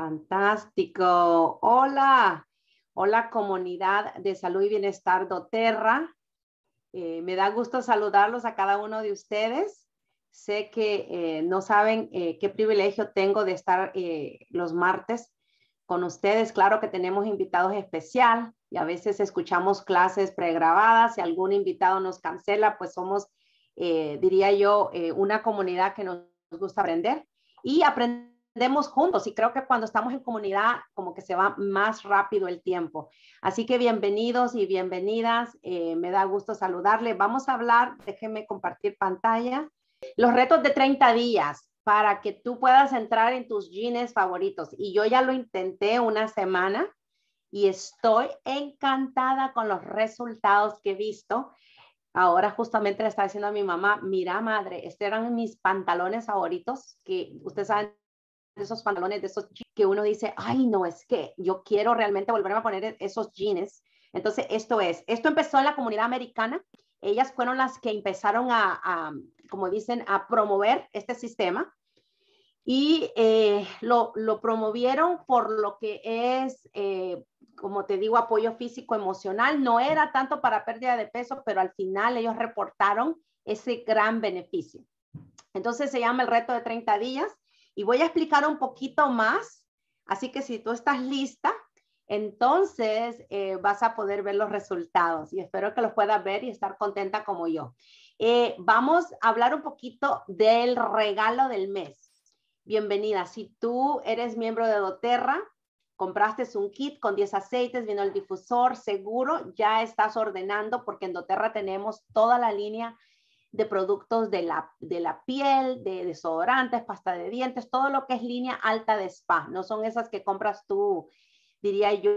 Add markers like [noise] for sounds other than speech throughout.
Fantástico. Hola. Hola comunidad de salud y bienestar doTERRA. Eh, me da gusto saludarlos a cada uno de ustedes. Sé que eh, no saben eh, qué privilegio tengo de estar los martes con ustedes. Claro que tenemos invitados especial y a veces escuchamos clases pregrabadas. Si algún invitado nos cancela, pues somos, diría yo, una comunidad que nos gusta aprender y aprender juntos y creo que cuando estamos en comunidad como que se va más rápido el tiempo. Así que bienvenidos y bienvenidas, eh, me da gusto saludarle. Vamos a hablar, déjenme compartir pantalla, los retos de 30 días para que tú puedas entrar en tus jeans favoritos. Y yo ya lo intenté una semana y estoy encantada con los resultados que he visto. Ahora justamente le estaba diciendo a mi mamá, mira madre, estos eran mis pantalones favoritos, que ustedes saben, esos pantalones, de esos que uno dice, ay, no, es que yo quiero realmente volverme a poner e-, esos jeans. Entonces, esto es, esto empezó en la comunidad americana. Ellas fueron las que empezaron a, como dicen, a promover este sistema y eh, lo, promovieron por lo que es, eh, como te digo, apoyo físico emocional. No era tanto para pérdida de peso, pero al final ellos reportaron ese gran beneficio. Entonces se llama el reto de 30 días y voy a explicar un poquito más, así que si tú estás lista, entonces eh, vas a poder ver los resultados y espero que los puedas ver y estar contenta como yo. Eh, vamos a hablar un poquito del regalo del mes. Bienvenida, si tú eres miembro de doTERRA, compraste un kit con 10 aceites, vino el difusor, seguro ya estás ordenando porque en doTERRA tenemos toda la línea de productos de la, de la piel, de desodorantes, pasta de dientes, todo lo que es línea alta de spa. No son esas que compras tú, diría yo,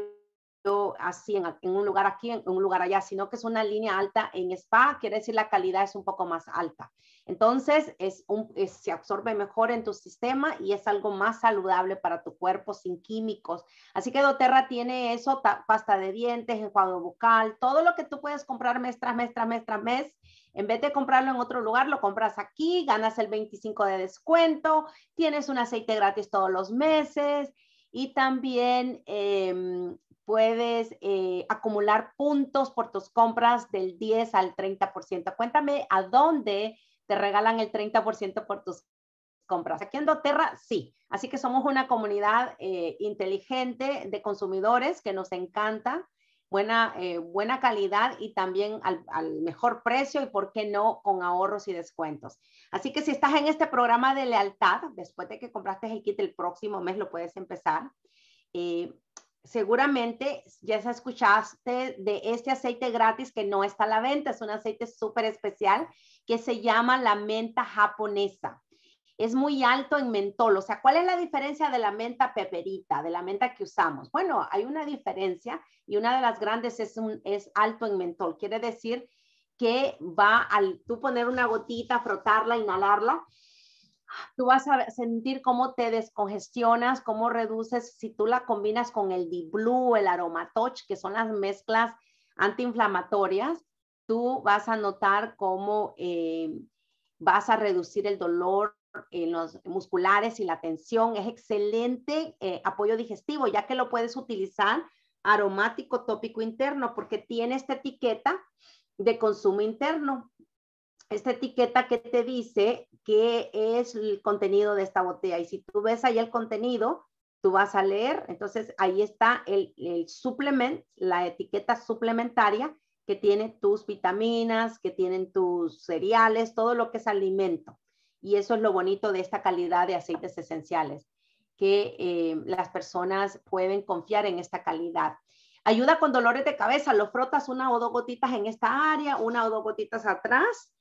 así en, un lugar aquí, en un lugar allá, sino que es una línea alta en spa, quiere decir la calidad es un poco más alta. Entonces, es un, se absorbe mejor en tu sistema y es algo más saludable para tu cuerpo sin químicos. Así que doTERRA tiene eso, pasta de dientes, enjuague bucal, todo lo que tú puedes comprar mes tras mes tras mes tras mes en vez de comprarlo en otro lugar, lo compras aquí, ganas el 25 de descuento, tienes un aceite gratis todos los meses y también em, puedes eh, acumular puntos por tus compras del 10 al 30%. Cuéntame a dónde te regalan el 30% por tus compras. Aquí en Doterra, sí. Así que somos una comunidad eh, inteligente de consumidores que nos encanta buena, eh, buena calidad y también al, al, mejor precio y, ¿por qué no?, con ahorros y descuentos. Así que si estás en este programa de lealtad, después de que compraste el kit el próximo mes lo puedes empezar. Eh, seguramente ya se escuchaste de este aceite gratis que no está a la venta, es un aceite súper especial que se llama la menta japonesa es muy alto en mentol. O sea, ¿cuál es la diferencia de la menta peperita, de la menta que usamos? Bueno, hay una diferencia y una de las grandes es, un, es alto en mentol. Quiere decir que va al tú poner una gotita, frotarla, inhalarla, tú vas a sentir cómo te descongestionas, cómo reduces, si tú la combinas con el blue, el Aromatoch, que son las mezclas antiinflamatorias, tú vas a notar cómo eh, vas a reducir el dolor, en los musculares y la tensión. Es excelente eh, apoyo digestivo, ya que lo puedes utilizar aromático tópico interno, porque tiene esta etiqueta de consumo interno. Esta etiqueta que te dice qué es el contenido de esta botella. Y si tú ves ahí el contenido, tú vas a leer. Entonces ahí está el, el suplement, la etiqueta suplementaria que tiene tus vitaminas, que tienen tus cereales, todo lo que es alimento. Y eso es lo bonito de esta calidad de aceites esenciales, que eh, las personas pueden confiar en esta calidad. Ayuda con dolores de cabeza, lo frotas una o dos gotitas en esta área, una o dos gotitas atrás,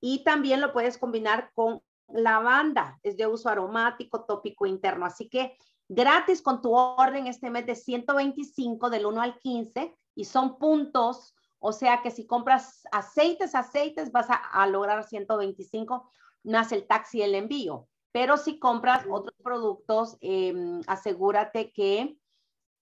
y también lo puedes combinar con lavanda, es de uso aromático, tópico interno. Así que gratis con tu orden este mes de 125 del 1 al 15 y son puntos, o sea que si compras aceites, aceites vas a, a lograr 125 más el taxi y el envío. Pero si compras otros productos, em, asegúrate que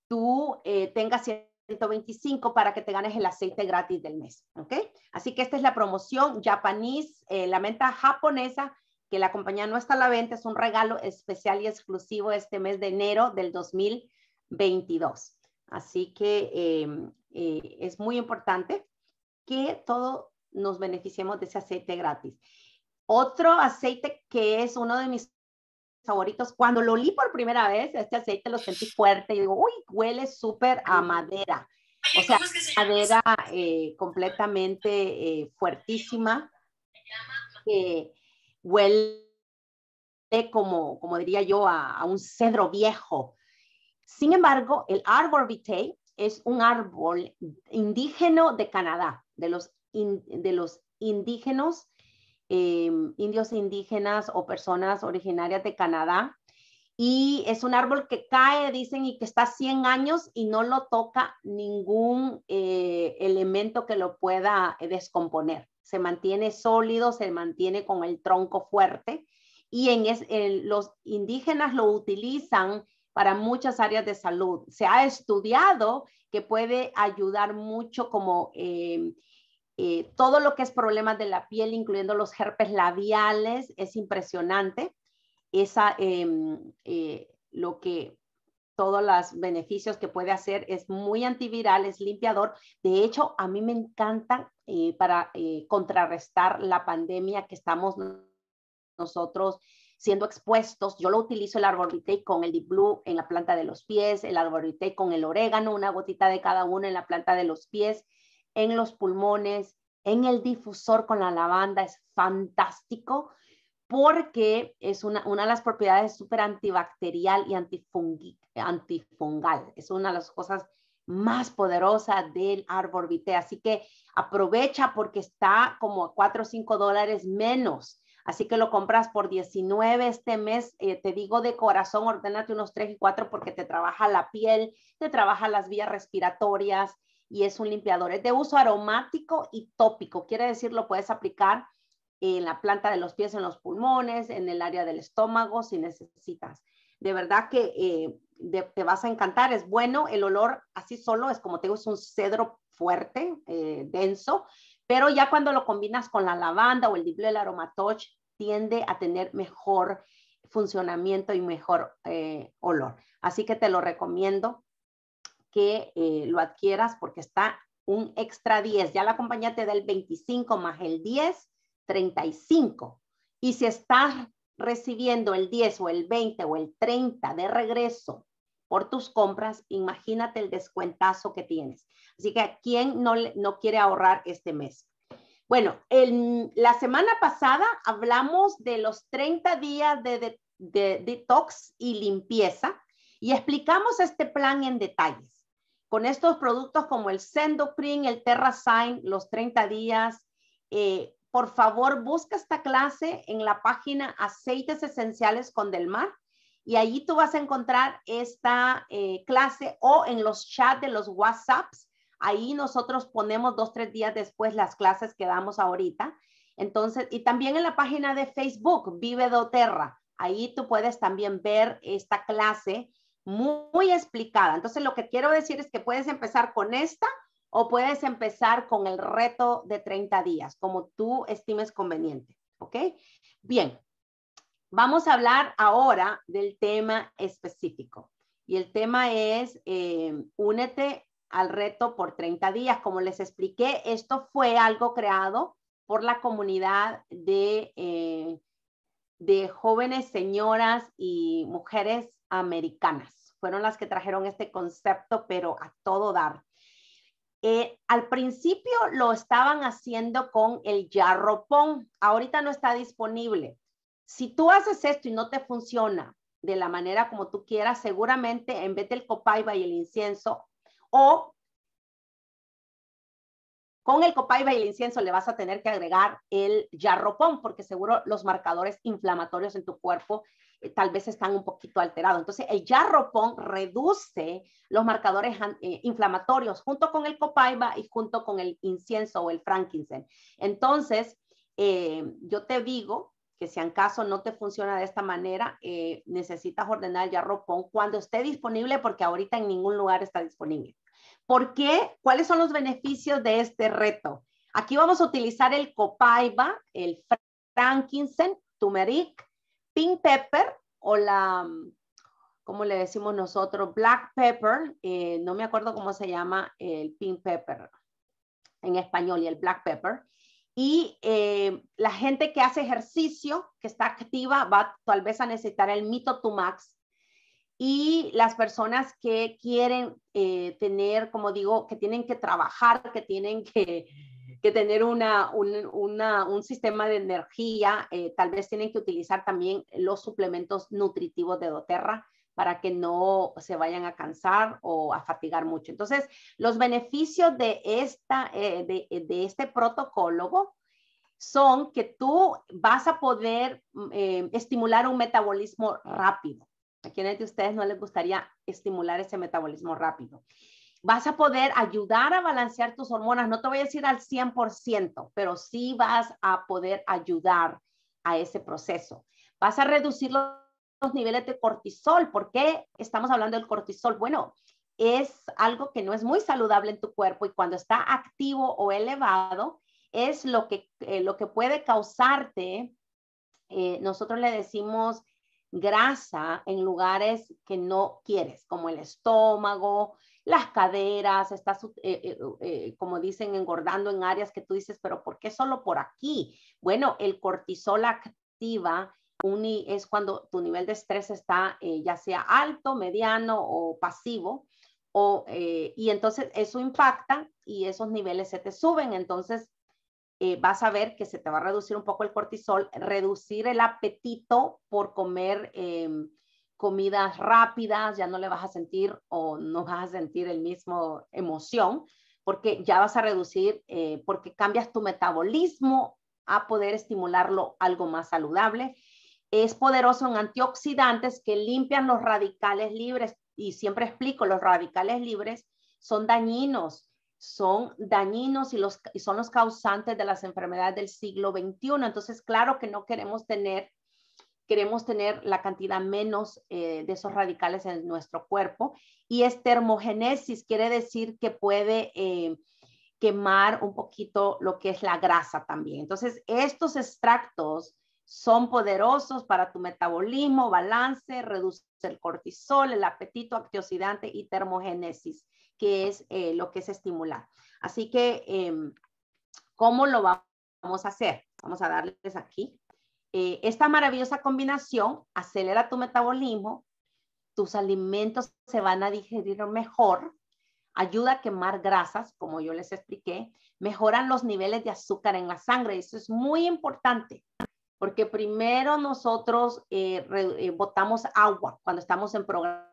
tú eh, tengas 125 para que te ganes el aceite gratis del mes. ¿Ok? Así que esta es la promoción japonés, eh, la venta japonesa, que la compañía no está a la venta, es un regalo especial y exclusivo este mes de enero del 2022. Así que em, eh, es muy importante que todos nos beneficiemos de ese aceite gratis. Otro aceite que es uno de mis favoritos, cuando lo olí por primera vez, este aceite lo sentí fuerte y digo, uy, huele súper a madera. O sea, madera eh, completamente eh, fuertísima, que huele como, como diría yo, a, un cedro viejo. Sin embargo, el árbol vitae es un árbol indígena de Canadá, de los, de los indígenas Em, indios indígenas o personas originarias de Canadá. Y es un árbol que cae, dicen, y que está 100 años y no lo toca ningún eh, elemento que lo pueda eh, descomponer. Se mantiene sólido, se mantiene con el tronco fuerte. Y en, los indígenas lo utilizan para muchas áreas de salud. Se ha estudiado que puede ayudar mucho como em, eh, todo lo que es problemas de la piel, incluyendo los herpes labiales, es impresionante. Esa, em, eh, lo que todos los beneficios que puede hacer es muy antiviral, es limpiador. De hecho, a mí me encanta eh, para contrarrestar la pandemia que estamos nosotros siendo expuestos. Yo lo utilizo el arborite con el Deep Blue en la planta de los pies, el arborite con el orégano, una gotita de cada uno en la planta de los pies en los pulmones, en el difusor con la lavanda, es fantástico porque es una, de las propiedades súper antibacterial y antifungal. Es una de las cosas más poderosas del árbol Así que aprovecha porque está como a 4 o 5 dólares menos. Así que lo compras por 19 este mes. Eh, te digo de corazón, ordénate unos 3 y 4 porque te trabaja la piel, te trabaja las vías respiratorias, y es un limpiador. Es de uso aromático y tópico, quiere decir lo puedes aplicar en la planta de los pies, en los pulmones, en el área del estómago si necesitas. De verdad que eh, te vas a encantar, es bueno, el olor así solo es como te es un cedro fuerte, eh, denso, pero ya cuando lo combinas con la lavanda o el diplo del aromatoch, tiende a tener mejor funcionamiento y mejor eh, olor. Así que te lo recomiendo que eh, lo adquieras porque está un extra 10. Ya la compañía te da el 25 más el 10, 35. Y si estás recibiendo el 10 o el 20 o el 30 de regreso por tus compras, imagínate el descuentazo que tienes. Así que a quién no, no quiere ahorrar este mes. Bueno, el, la semana pasada hablamos de los 30 días de, de, de detox y limpieza y explicamos este plan en detalles con estos productos como el Sendoprin, el TerraSign, los 30 días. Eh, por favor, busca esta clase en la página Aceites Esenciales con Del Mar y allí tú vas a encontrar esta eh, clase o en los chats de los WhatsApps. Ahí nosotros ponemos dos, tres días después las clases que damos ahorita. Entonces, y también en la página de Facebook, Vive Doterra. Ahí tú puedes también ver esta clase muy, explicada. Entonces, lo que quiero decir es que puedes empezar con esta o puedes empezar con el reto de 30 días, como tú estimes conveniente. ¿Ok? Bien, vamos a hablar ahora del tema específico. Y el tema es, eh, únete al reto por 30 días. Como les expliqué, esto fue algo creado por la comunidad de, eh, de jóvenes señoras y mujeres americanas fueron las que trajeron este concepto, pero a todo dar. Eh, al principio lo estaban haciendo con el jarropón, ahorita no está disponible. Si tú haces esto y no te funciona de la manera como tú quieras, seguramente en vez del copaiba y el incienso o con el copaiba y el incienso le vas a tener que agregar el jarropón porque seguro los marcadores inflamatorios en tu cuerpo eh, tal vez están un poquito alterados. Entonces, el yarropón reduce los marcadores eh, inflamatorios junto con el copaiba y junto con el incienso o el frankincense. Entonces, eh, yo te digo que si en caso no te funciona de esta manera, necesitas ordenar el yarropón cuando esté disponible porque ahorita en ningún lugar está disponible. ¿Por qué? ¿Cuáles son los beneficios de este reto? Aquí vamos a utilizar el copaiba, el frankincense, turmeric, pink pepper o la, ¿cómo le decimos nosotros? Black pepper, eh, no me acuerdo cómo se llama el pink pepper en español y el black pepper. Y eh, la gente que hace ejercicio, que está activa, va tal vez a necesitar el mito to max. Y las personas que quieren eh, tener, como digo, que tienen que trabajar, que tienen que que tener un, sistema de energía, eh, tal vez tienen que utilizar también los suplementos nutritivos de doTERRA para que no se vayan a cansar o a fatigar mucho. Entonces, los beneficios de, esta, eh, eh, de, este protocolo son que tú vas a poder mm, estimular un metabolismo rápido. ¿A quiénes de ustedes no les gustaría estimular ese metabolismo rápido? vas a poder ayudar a balancear tus hormonas. No te voy a decir al 100%, pero sí vas a poder ayudar a ese proceso. Vas a reducir los, niveles de cortisol. ¿Por qué estamos hablando del cortisol? Bueno, es algo que no es muy saludable en tu cuerpo y cuando está activo o elevado, es lo que, eh, lo que puede causarte, eh, nosotros le decimos grasa en lugares que no quieres, como el estómago, las caderas, estás, eh, eh, eh, como dicen, engordando en áreas que tú dices, pero ¿por qué solo por aquí? Bueno, el cortisol activa es cuando tu nivel de estrés está ya sea alto, mediano o pasivo. y entonces eso impacta y esos niveles se te suben. Entonces vas a ver que se te va a reducir un poco el cortisol, reducir el apetito por comer em, comidas rápidas, ya no le vas a sentir o no vas a sentir el mismo emoción, porque ya vas a reducir, eh, porque cambias tu metabolismo a poder estimularlo algo más saludable. Es poderoso en antioxidantes que limpian los radicales libres y siempre explico, los radicales libres son dañinos, son dañinos y, los, y son los causantes de las enfermedades del siglo XXI. Entonces, claro que no queremos tener queremos tener la cantidad menos eh, de esos radicales en nuestro cuerpo. Y es termogénesis quiere decir que puede eh, quemar un poquito lo que es la grasa también. Entonces, estos extractos son poderosos para tu metabolismo, balance, reduce el cortisol, el apetito antioxidante y termogénesis, que es eh, lo que es estimular. Así que, em, ¿cómo lo vamos a hacer? Vamos a darles aquí eh, esta maravillosa combinación acelera tu metabolismo, tus alimentos se van a digerir mejor, ayuda a quemar grasas, como yo les expliqué, mejoran los niveles de azúcar en la sangre. Eso es muy importante, porque primero nosotros eh, eh, botamos agua cuando estamos en programas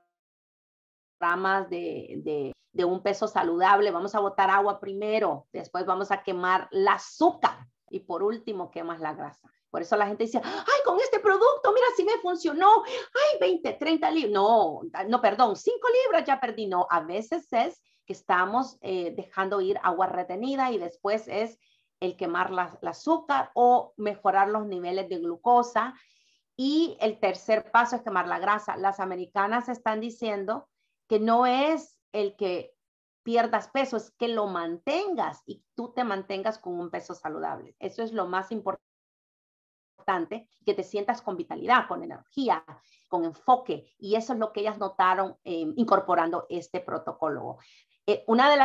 de, de un peso saludable. Vamos a botar agua primero, después vamos a quemar la azúcar y por último quemas la grasa. Por eso la gente dice, ay, con este producto, mira, si me funcionó, ay, 20, 30 libras, no, ah, no, perdón, 5 libras ya perdí, no, a veces es que estamos eh, dejando ir agua retenida y después es el quemar la, azúcar o mejorar los niveles de glucosa. Y el tercer paso es quemar la grasa. Las americanas están diciendo que no es el que pierdas peso, es que lo mantengas y tú te mantengas con un peso saludable. Eso es lo más importante que te sientas con vitalidad, con energía, con enfoque. Y eso es lo que ellas notaron em, incorporando este protocolo. Eh, una de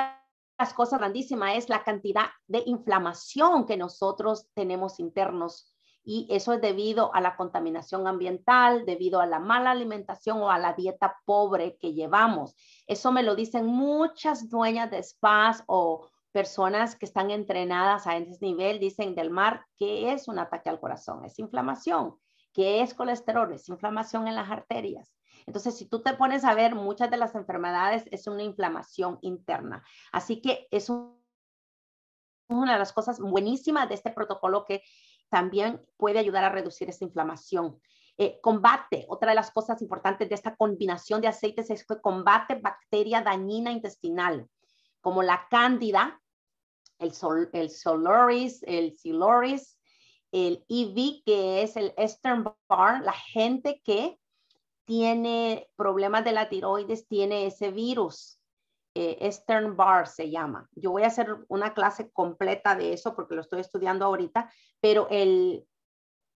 las cosas grandísimas es la cantidad de inflamación que nosotros tenemos internos y eso es debido a la contaminación ambiental, debido a la mala alimentación o a la dieta pobre que llevamos. Eso me lo dicen muchas dueñas de spas o, personas que están entrenadas a ese nivel dicen del mar que es un ataque al corazón, es inflamación, que es colesterol, es inflamación en las arterias. Entonces, si tú te pones a ver, muchas de las enfermedades es una inflamación interna. Así que es una de las cosas buenísimas de este protocolo que también puede ayudar a reducir esa inflamación. Eh, combate, otra de las cosas importantes de esta combinación de aceites es que combate bacteria dañina intestinal, como la cándida, el, Sol, el Solaris, el Siloris, el EV, que es el Eastern Bar, la gente que tiene problemas de la tiroides tiene ese virus. Eh, Eastern Bar se llama. Yo voy a hacer una clase completa de eso porque lo estoy estudiando ahorita, pero el,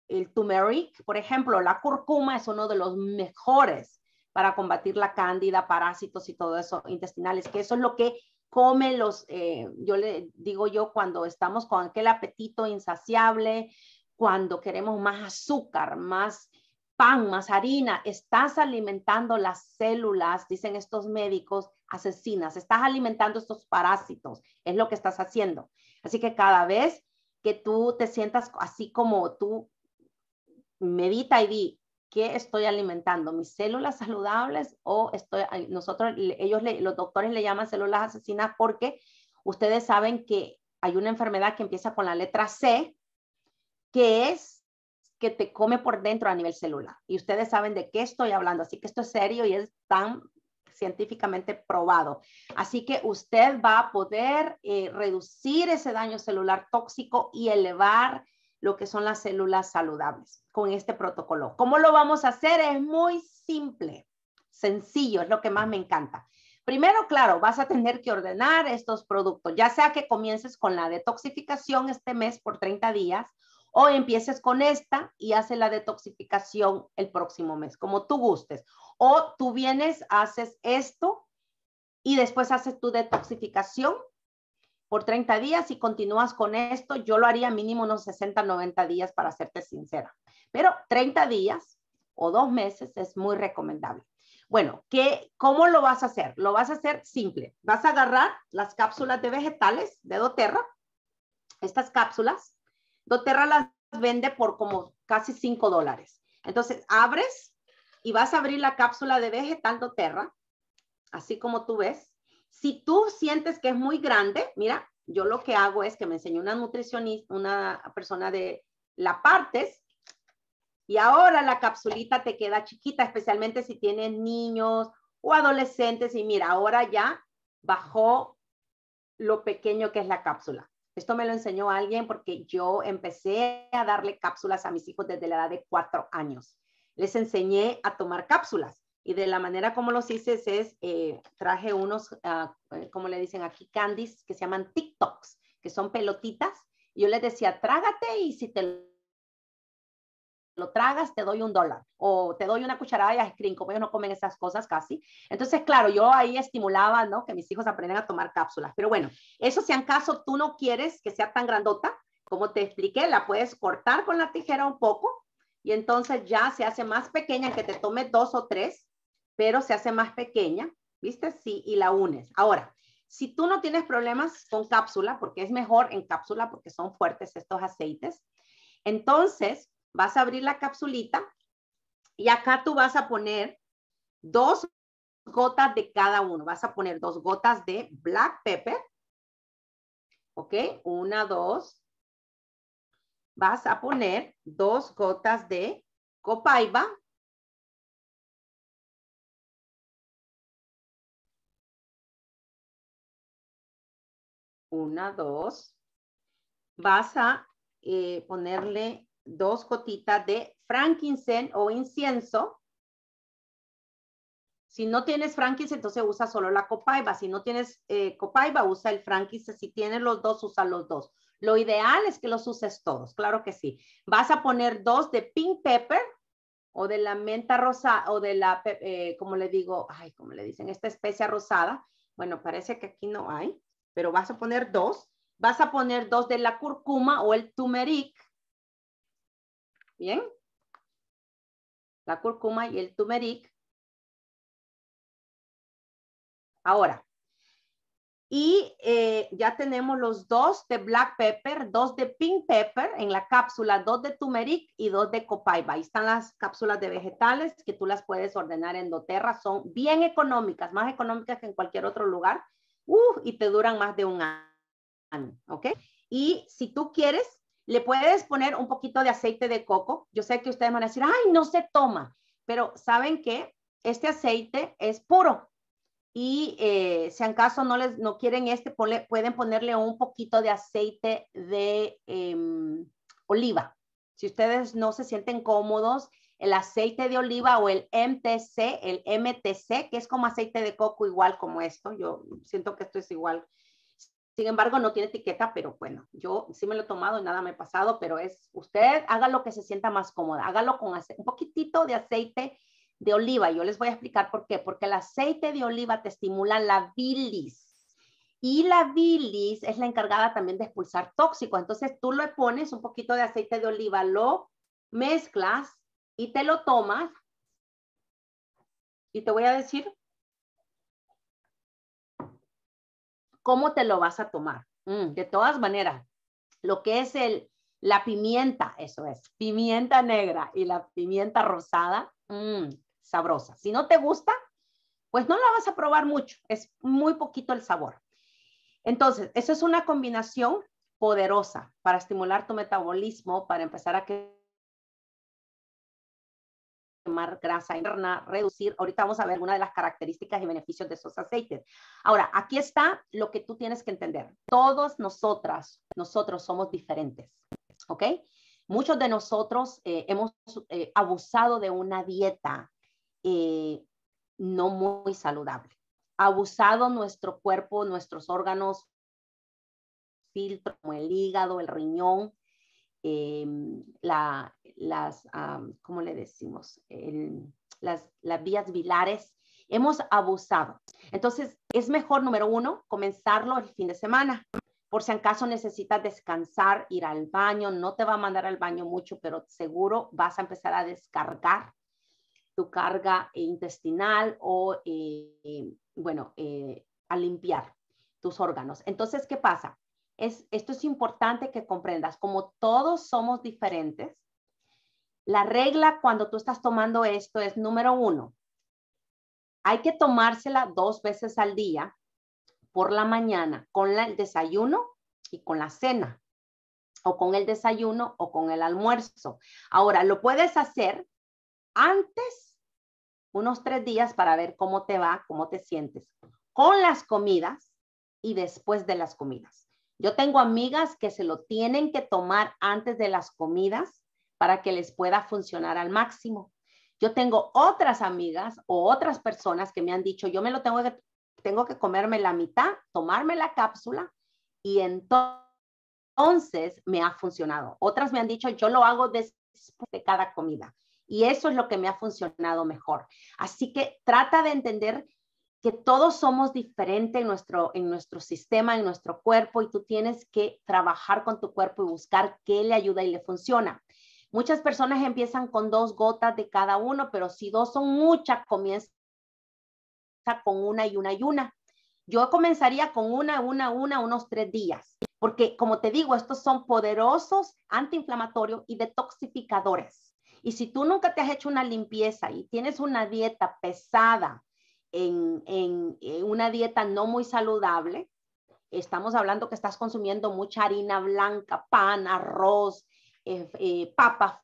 el turmeric, por ejemplo, la cúrcuma es uno de los mejores para combatir la cándida, parásitos y todo eso intestinales, que eso es lo que come los, eh, yo le digo yo, cuando estamos con aquel apetito insaciable, cuando queremos más azúcar, más pan, más harina, estás alimentando las células, dicen estos médicos, asesinas, estás alimentando estos parásitos, es lo que estás haciendo. Así que cada vez que tú te sientas así como tú medita y di, ¿Qué estoy alimentando? ¿Mis células saludables o estoy, nosotros, ellos, los doctores le llaman células asesinas porque ustedes saben que hay una enfermedad que empieza con la letra C, que es que te come por dentro a nivel celular. Y ustedes saben de qué estoy hablando, así que esto es serio y es tan científicamente probado. Así que usted va a poder eh, reducir ese daño celular tóxico y elevar lo que son las células saludables con este protocolo. ¿Cómo lo vamos a hacer? Es muy simple, sencillo, es lo que más me encanta. Primero, claro, vas a tener que ordenar estos productos, ya sea que comiences con la detoxificación este mes por 30 días o empieces con esta y haces la detoxificación el próximo mes, como tú gustes. O tú vienes, haces esto y después haces tu detoxificación por 30 días y continúas con esto, yo lo haría mínimo unos 60, 90 días para serte sincera. Pero 30 días o dos meses es muy recomendable. Bueno, ¿qué, ¿cómo lo vas a hacer? Lo vas a hacer simple. Vas a agarrar las cápsulas de vegetales de doTERRA, estas cápsulas. doTERRA las vende por como casi 5 dólares. Entonces, abres y vas a abrir la cápsula de vegetal doTERRA, así como tú ves. Si tú sientes que es muy grande, mira, yo lo que hago es que me enseñó una nutricionista, una persona de la partes, y ahora la capsulita te queda chiquita, especialmente si tienes niños o adolescentes, y mira, ahora ya bajó lo pequeño que es la cápsula. Esto me lo enseñó alguien porque yo empecé a darle cápsulas a mis hijos desde la edad de cuatro años. Les enseñé a tomar cápsulas. Y de la manera como los hice es, eh, traje unos, ah, eh, como le dicen aquí, candies que se llaman TikToks, que son pelotitas. y Yo les decía, trágate y si te lo tragas, te doy un dólar o te doy una cucharada de screen cream, como ellos no comen esas cosas casi. Entonces, claro, yo ahí estimulaba, ¿no? Que mis hijos aprendan a tomar cápsulas. Pero bueno, eso si en caso tú no quieres que sea tan grandota, como te expliqué, la puedes cortar con la tijera un poco y entonces ya se hace más pequeña, que te tome dos o tres pero se hace más pequeña, ¿viste? Sí, y la unes. Ahora, si tú no tienes problemas con cápsula, porque es mejor en cápsula porque son fuertes estos aceites, entonces vas a abrir la capsulita y acá tú vas a poner dos gotas de cada uno. Vas a poner dos gotas de black pepper, ¿ok? Una, dos. Vas a poner dos gotas de copaiba, Una, dos. Vas a eh, ponerle dos gotitas de frankincense o incienso. Si no tienes frankincense, entonces usa solo la copaiba. Si no tienes eh, copaiba, usa el frankincense. Si tienes los dos, usa los dos. Lo ideal es que los uses todos, claro que sí. Vas a poner dos de pink pepper o de la menta rosa o de la, eh, como le digo, ay, como le dicen, esta especia rosada. Bueno, parece que aquí no hay pero vas a poner dos. Vas a poner dos de la cúrcuma o el turmeric. Bien. La cúrcuma y el turmeric. Ahora, y eh, ya tenemos los dos de black pepper, dos de pink pepper en la cápsula, dos de turmeric y dos de copaiba. Ahí están las cápsulas de vegetales que tú las puedes ordenar en doTERRA. Son bien económicas, más económicas que en cualquier otro lugar. Uh, y te duran más de un año, ¿ok? Y si tú quieres, le puedes poner un poquito de aceite de coco. Yo sé que ustedes van a decir, ay, no se toma, pero ¿saben que Este aceite es puro. Y eh, si en caso no, les, no quieren este, pueden ponerle un poquito de aceite de em, oliva. Si ustedes no se sienten cómodos el aceite de oliva o el MTC, el MTC, que es como aceite de coco igual como esto. Yo siento que esto es igual. Sin embargo, no tiene etiqueta, pero bueno, yo sí me lo he tomado y nada me ha pasado, pero es usted haga lo que se sienta más cómoda, hágalo con un poquitito de aceite de oliva. Yo les voy a explicar por qué, porque el aceite de oliva te estimula la bilis. Y la bilis es la encargada también de expulsar tóxicos. Entonces tú le pones un poquito de aceite de oliva, lo mezclas y te lo tomas y te voy a decir cómo te lo vas a tomar. Mm, de todas maneras, lo que es el, la pimienta, eso es, pimienta negra y la pimienta rosada, mm, sabrosa. Si no te gusta, pues no la vas a probar mucho, es muy poquito el sabor. Entonces, eso es una combinación poderosa para estimular tu metabolismo, para empezar a que quemar grasa interna, reducir. Ahorita vamos a ver una de las características y beneficios de esos aceites. Ahora, aquí está lo que tú tienes que entender. Todos nosotras, nosotros somos diferentes, ¿ok? Muchos de nosotros eh, hemos eh, abusado de una dieta eh, no muy saludable. Abusado nuestro cuerpo, nuestros órganos, filtro el hígado, el riñón, Em, las, ¿cómo le decimos? las, vías bilares Hemos abusado. Entonces, es mejor, número uno, comenzarlo el fin de semana. Por si acaso necesitas descansar, ir al baño, no te va a mandar al baño mucho, pero seguro vas a empezar a descargar tu carga intestinal o, eh, bueno, eh, a limpiar tus órganos. Entonces, ¿qué pasa? es, esto es importante que comprendas, como todos somos diferentes, la regla cuando tú estás tomando esto es número uno, hay que tomársela dos veces al día, por la mañana, con el desayuno y con la cena, o con el desayuno o con el almuerzo. Ahora, lo puedes hacer antes, unos tres días para ver cómo te va, cómo te sientes, con las comidas y después de las comidas. Yo tengo amigas que se lo tienen que tomar antes de las comidas para que les pueda funcionar al máximo. Yo tengo otras amigas o otras personas que me han dicho, yo me lo tengo que, tengo que comerme la mitad, tomarme la cápsula y entonces me ha funcionado. Otras me han dicho, yo lo hago después de cada comida. Y eso es lo que me ha funcionado mejor. Así que trata de entender que todos somos diferentes en nuestro, en nuestro sistema, en nuestro cuerpo, y tú tienes que trabajar con tu cuerpo y buscar qué le ayuda y le funciona. Muchas personas empiezan con dos gotas de cada uno, pero si dos son muchas, comienza con una y una y una. Yo comenzaría con una, una, una, unos tres días, porque como te digo, estos son poderosos antiinflamatorios y detoxificadores. Y si tú nunca te has hecho una limpieza y tienes una dieta pesada, en, una dieta no muy saludable, estamos hablando que estás consumiendo mucha harina blanca, pan, arroz, eh, eh, papas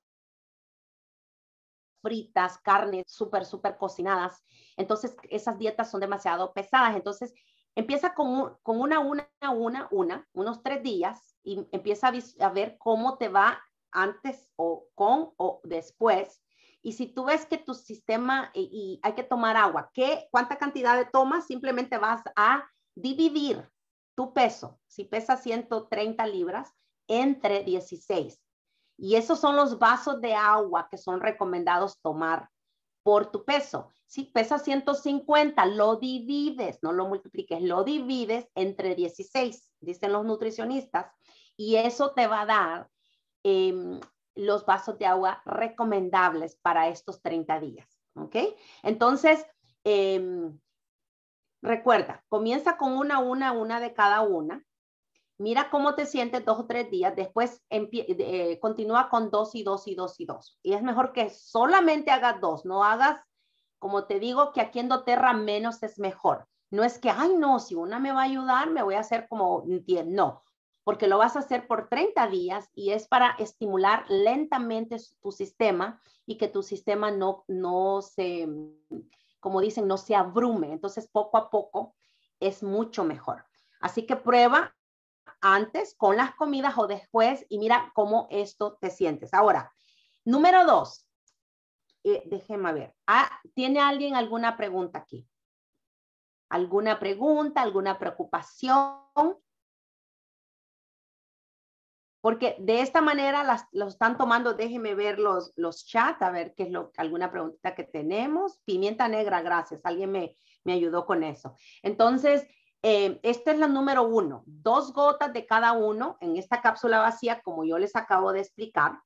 fritas, carnes súper, súper cocinadas. Entonces, esas dietas son demasiado pesadas. Entonces, empieza con, una, una, una, una, unos tres días y empieza a ver cómo te va antes o con o después y si tú ves que tu sistema eh, y, hay que tomar agua, ¿qué, ¿cuánta cantidad de tomas? Simplemente vas a dividir tu peso, si pesa 130 libras, entre 16. Y esos son los vasos de agua que son recomendados tomar por tu peso. Si pesa 150, lo divides, no lo multipliques, lo divides entre 16, dicen los nutricionistas, y eso te va a dar em, los vasos de agua recomendables para estos 30 días. ¿Ok? Entonces, em, recuerda, comienza con una, una, una de cada una. Mira cómo te sientes dos o tres días. Después eh, continúa con dos y dos y dos y dos. Y es mejor que solamente hagas dos, no hagas, como te digo, que aquí en doTERRA menos es mejor. No es que, ay, no, si una me va a ayudar, me voy a hacer como No, porque lo vas a hacer por 30 días y es para estimular lentamente tu sistema y que tu sistema no, no se, como dicen, no se abrume. Entonces, poco a poco es mucho mejor. Así que prueba antes con las comidas o después y mira cómo esto te sientes. Ahora, número dos, eh, déjeme ver. Ah, ¿Tiene alguien alguna pregunta aquí? ¿Alguna pregunta, alguna preocupación? porque de esta manera las, los están tomando, déjenme ver los, los chats, a ver qué es lo, alguna preguntita que tenemos. Pimienta negra, gracias, alguien me, me ayudó con eso. Entonces, eh, esta es la número uno, dos gotas de cada uno en esta cápsula vacía, como yo les acabo de explicar,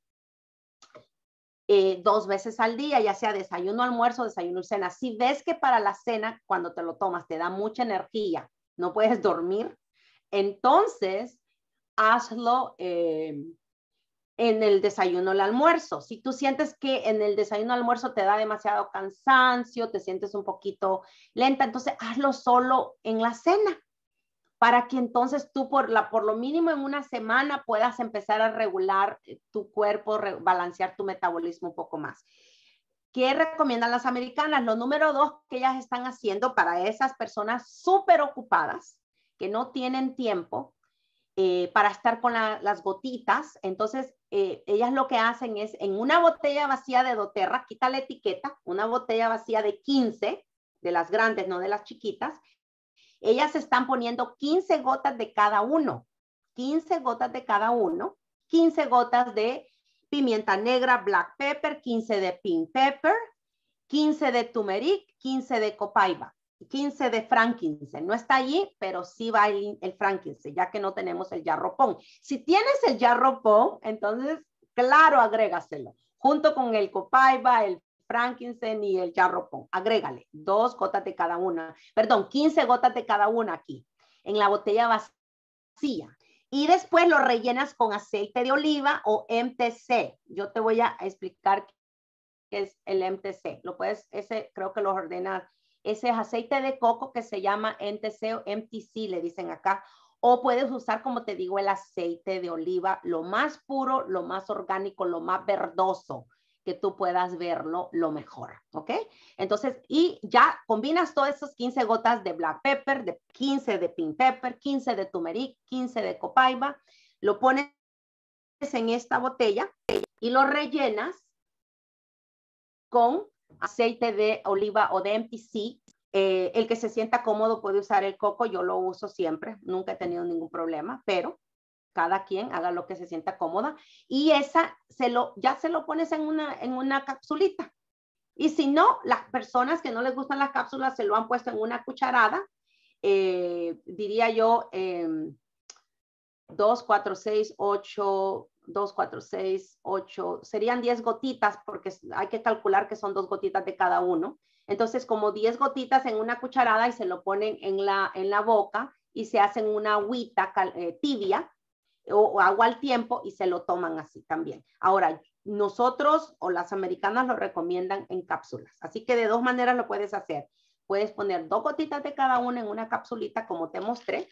eh, dos veces al día, ya sea desayuno, almuerzo, desayuno y cena. Si ves que para la cena, cuando te lo tomas, te da mucha energía, no puedes dormir, entonces hazlo eh, en el desayuno o el almuerzo. Si tú sientes que en el desayuno o almuerzo te da demasiado cansancio, te sientes un poquito lenta, entonces hazlo solo en la cena para que entonces tú por, por lo mínimo en una semana puedas empezar a regular eh, tu cuerpo, balancear tu metabolismo un poco más. ¿Qué recomiendan las americanas? Lo número dos que ellas están haciendo para esas personas súper ocupadas, que no tienen tiempo, eh, para estar con las gotitas. Entonces, eh, ellas lo que hacen es en una botella vacía de doTERRA, quita la etiqueta, una botella vacía de 15, de las grandes, no de las chiquitas, ellas están poniendo 15 gotas de cada uno, 15 gotas de cada uno, 15 gotas de pimienta negra, black pepper, 15 de pink pepper, 15 de turmeric, 15 de copaiba. 15 de frankincense. No está allí, pero sí va el, el frankincense, ya que no tenemos el yarropón. Si tienes el yarropón, entonces, claro, agrégaselo. Junto con el copaiba, el frankincense y el yarropón. Agrégale dos gotas de cada una. Perdón, 15 gotas de cada una aquí, en la botella vacía. Y después lo rellenas con aceite de oliva o MTC. Yo te voy a explicar qué es el MTC. Lo puedes, ese creo que lo ordenas ese aceite de coco que se llama NTC o MTC, le dicen acá. O puedes usar, como te digo, el aceite de oliva, lo más puro, lo más orgánico, lo más verdoso que tú puedas verlo lo mejor, ¿ok? Entonces, y ya combinas todas esas 15 gotas de black pepper, de 15 de pink pepper, 15 de turmeric, 15 de copaiba, lo pones en esta botella y lo rellenas con aceite de oliva o de MTC. Eh, el que se sienta cómodo puede usar el coco, yo lo uso siempre, nunca he tenido ningún problema, pero cada quien haga lo que se sienta cómoda y esa se lo ya se lo pones en una en una capsulita. Y si no, las personas que no les gustan las cápsulas se lo han puesto en una cucharada, eh, diría yo, em, dos, 2, 4, 6, 8, 2, 4, 6, 8, serían 10 gotitas porque hay que calcular que son dos gotitas de cada uno. Entonces, como 10 gotitas en una cucharada y se lo ponen en la, en la boca y se hacen una agüita eh, tibia o, agua al tiempo y se lo toman así también. Ahora, nosotros o las americanas lo recomiendan en cápsulas, así que de dos maneras lo puedes hacer. Puedes poner dos gotitas de cada uno en una cápsulita como te mostré,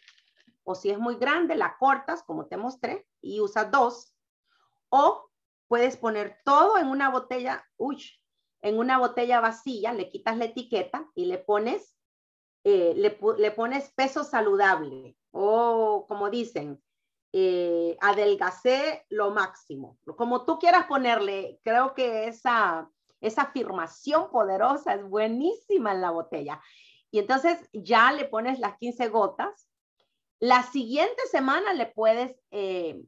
o si es muy grande, la cortas como te mostré y usas dos o puedes poner todo en una botella, uy, en una botella vacía, le quitas la etiqueta y le pones, eh, le, pones peso saludable o como dicen, eh, adelgacé lo máximo. Como tú quieras ponerle, creo que esa, esa afirmación poderosa es buenísima en la botella. Y entonces ya le pones las 15 gotas. La siguiente semana le puedes eh,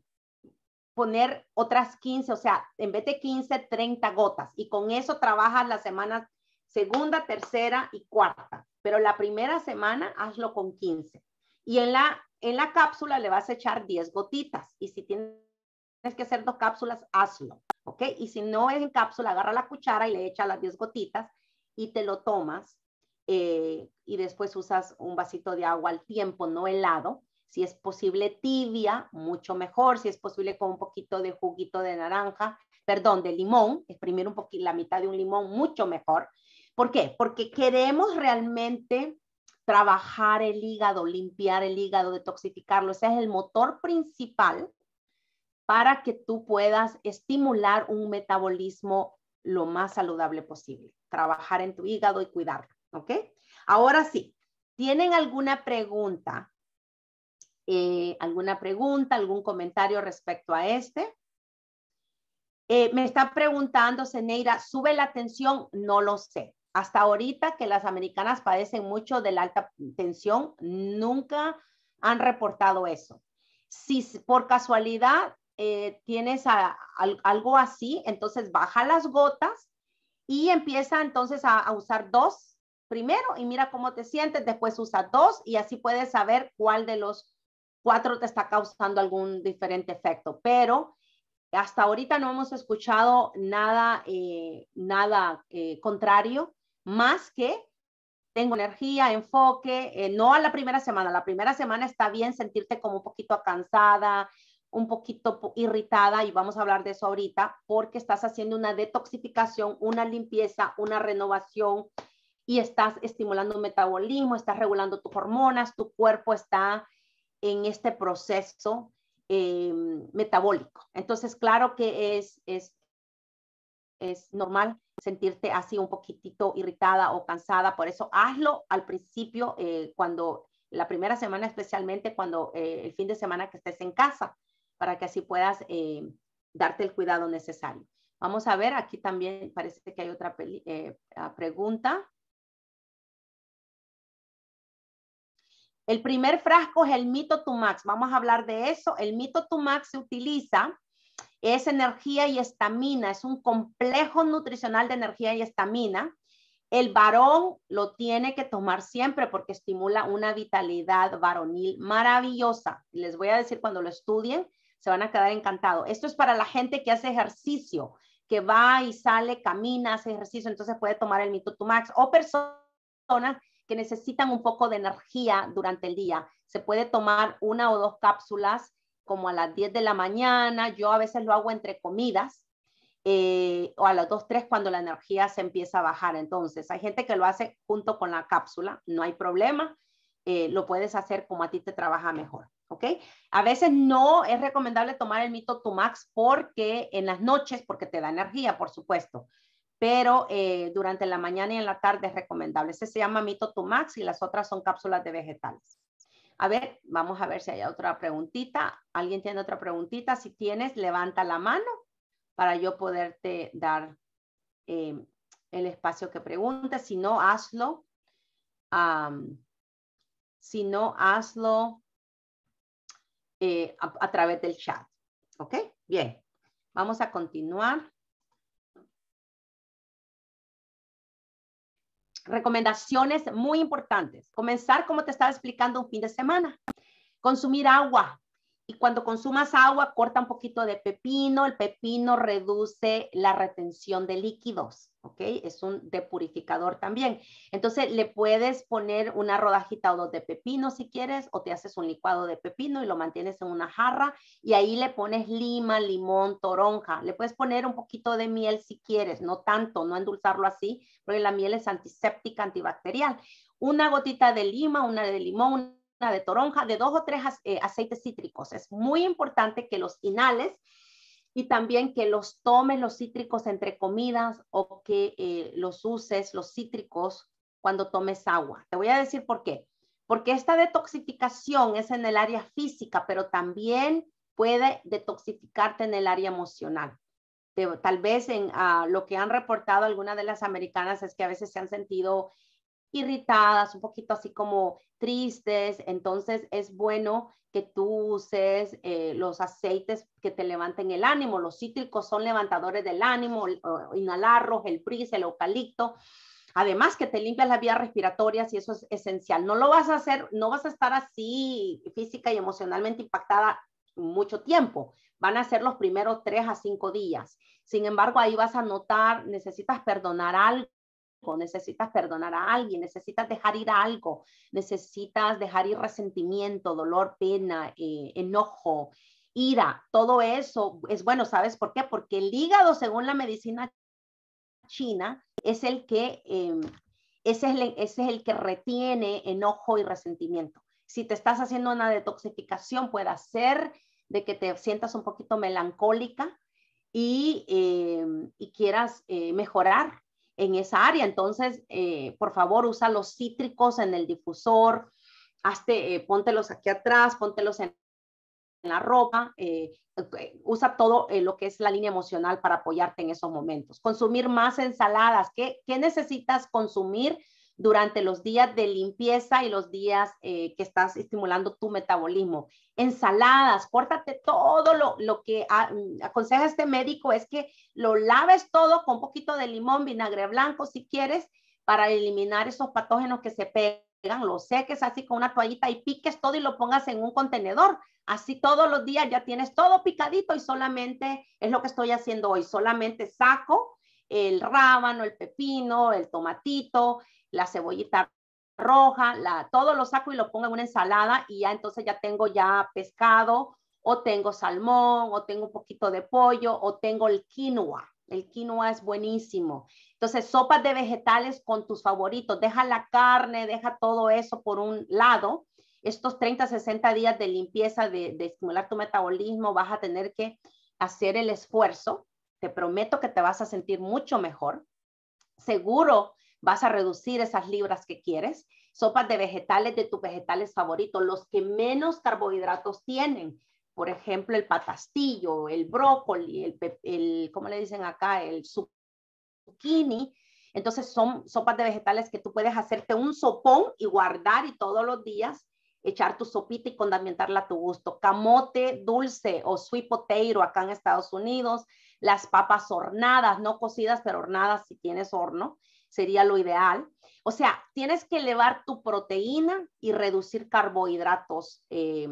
poner otras 15, o sea, en vez de 15, 30 gotas. Y con eso trabajas la semana segunda, tercera y cuarta. Pero la primera semana hazlo con 15. Y en la, en la cápsula le vas a echar 10 gotitas. Y si tienes que hacer dos cápsulas, hazlo. ¿Ok? Y si no es en cápsula, agarra la cuchara y le echa las 10 gotitas y te lo tomas. Eh, y después usas un vasito de agua al tiempo, no helado, si es posible tibia, mucho mejor. Si es posible con un poquito de juguito de naranja, perdón, de limón, exprimir un poquito, la mitad de un limón, mucho mejor. ¿Por qué? Porque queremos realmente trabajar el hígado, limpiar el hígado, detoxificarlo. Ese es el motor principal para que tú puedas estimular un metabolismo lo más saludable posible. Trabajar en tu hígado y cuidarlo, ¿ok? Ahora sí, ¿tienen alguna pregunta eh, alguna pregunta, algún comentario respecto a este. Eh, me está preguntando, Ceneira, ¿sube la tensión? No lo sé. Hasta ahorita que las americanas padecen mucho de la alta tensión, nunca han reportado eso. Si por casualidad eh, tienes algo así, entonces baja las gotas y empieza entonces a, usar dos primero y mira cómo te sientes, después usa dos y así puedes saber cuál de los cuatro te está causando algún diferente efecto, pero hasta ahorita no hemos escuchado nada, eh, nada eh, contrario, más que tengo energía, enfoque, eh, no a la primera semana, la primera semana está bien sentirte como un poquito cansada, un poquito irritada y vamos a hablar de eso ahorita, porque estás haciendo una detoxificación, una limpieza, una renovación y estás estimulando el metabolismo, estás regulando tus hormonas, tu cuerpo está en este proceso em, metabólico. Entonces, claro que es, normal sentirte así un poquitito irritada o cansada, por eso hazlo al principio, eh, cuando la primera semana especialmente, cuando eh, el fin de semana que estés en casa, para que así puedas eh, darte el cuidado necesario. Vamos a ver, aquí también parece que hay otra pregunta. El primer frasco es el mito Tumax. Vamos a hablar de eso. El mito Tumax se utiliza, es energía y estamina, es un complejo nutricional de energía y estamina. El varón lo tiene que tomar siempre porque estimula una vitalidad varonil maravillosa. Les voy a decir cuando lo estudien, se van a quedar encantados. Esto es para la gente que hace ejercicio, que va y sale, camina, hace ejercicio, entonces puede tomar el mito Tumax o personas que necesitan un poco de energía durante el día. Se puede tomar una o dos cápsulas como a las 10 de la mañana, yo a veces lo hago entre comidas, eh, o a las 2, 3 cuando la energía se empieza a bajar. Entonces, hay gente que lo hace junto con la cápsula, no hay problema, eh, lo puedes hacer como a ti te trabaja mejor. ¿ok? A veces no es recomendable tomar el mito Tumax porque en las noches, porque te da energía, por supuesto, pero eh, durante la mañana y en la tarde es recomendable. Ese se llama Mito to y las otras son cápsulas de vegetales. A ver, vamos a ver si hay otra preguntita. ¿Alguien tiene otra preguntita? Si tienes, levanta la mano para yo poderte dar eh, el espacio que preguntes. Si no, hazlo. si no, hazlo eh, a, a través del chat. ¿Ok? Bien. Vamos a continuar. recomendaciones muy importantes. Comenzar, como te estaba explicando, un fin de semana. Consumir agua y cuando consumas agua, corta un poquito de pepino. El pepino reduce la retención de líquidos, ¿ok? Es un depurificador también. Entonces, le puedes poner una rodajita o dos de pepino si quieres, o te haces un licuado de pepino y lo mantienes en una jarra y ahí le pones lima, limón, toronja. Le puedes poner un poquito de miel si quieres, no tanto, no endulzarlo así, porque la miel es antiséptica, antibacterial. Una gotita de lima, una de limón, de toronja, de dos o tres eh, aceites cítricos. Es muy importante que los inhales y también que los tomes los cítricos entre comidas o que eh, los uses los cítricos cuando tomes agua. Te voy a decir por qué. Porque esta detoxificación es en el área física, pero también puede detoxificarte en el área emocional. tal vez en ah, lo que han reportado algunas de las americanas es que a veces se han sentido irritadas, un poquito así como tristes. Entonces es bueno que tú uses eh, los aceites que te levanten el ánimo. Los cítricos son levantadores del ánimo, inhalarlos, el pri el eucalipto. Además que te limpias las vías respiratorias y eso es esencial. No lo vas a hacer, no vas a estar así física y emocionalmente impactada mucho tiempo. Van a ser los primeros tres a cinco días. Sin embargo, ahí vas a notar, necesitas perdonar algo necesitas perdonar a alguien, necesitas dejar ir algo, necesitas dejar ir resentimiento, dolor, pena, eh, enojo, ira, todo eso es bueno, ¿sabes por qué? Porque el hígado, según la medicina china, es el que, em, ese, es el, que retiene enojo y resentimiento. Si te estás haciendo una detoxificación, puede ser de que te sientas un poquito melancólica, y, em, quieras eh, mejorar en esa área. Entonces, eh, por favor, usa los cítricos en el difusor, hazte, eh, póntelos aquí atrás, póntelos en, la ropa, eh, usa todo lo que es la línea emocional para apoyarte en esos momentos. Consumir más ensaladas. qué necesitas consumir durante los días de limpieza y los días eh, que estás estimulando tu metabolismo. Ensaladas, córtate todo lo, que mm, aconseja este médico es que lo laves todo con un poquito de limón, vinagre blanco si quieres, para eliminar esos patógenos que se pegan, lo seques así con una toallita y piques todo y lo pongas en un contenedor. Así todos los días ya tienes todo picadito y solamente es lo que estoy haciendo hoy, solamente saco el rábano, el pepino, el tomatito, la cebollita roja, la, todo lo saco y lo pongo en una ensalada y ya entonces ya tengo ya pescado o tengo salmón o tengo un poquito de pollo o tengo el quinoa. El quinoa es buenísimo. Entonces, sopas de vegetales con tus favoritos. Deja la carne, deja todo eso por un lado. Estos 30, 60 días de limpieza, de, de estimular tu metabolismo, vas a tener que hacer el esfuerzo. Te prometo que te vas a sentir mucho mejor. Seguro vas a reducir esas libras que quieres. Sopas de vegetales de tus vegetales favoritos, los que menos carbohidratos tienen. Por ejemplo, el patastillo, el brócoli, el, ¿cómo le dicen acá? El zucchini. Entonces son sopas de vegetales que tú puedes hacerte un sopón y guardar y todos los días echar tu sopita y condimentarla a tu gusto. Camote dulce o sweet potato acá en Estados Unidos, las papas hornadas, no cocidas, pero hornadas si tienes horno sería lo ideal. O sea, tienes que elevar tu proteína y reducir carbohidratos eh,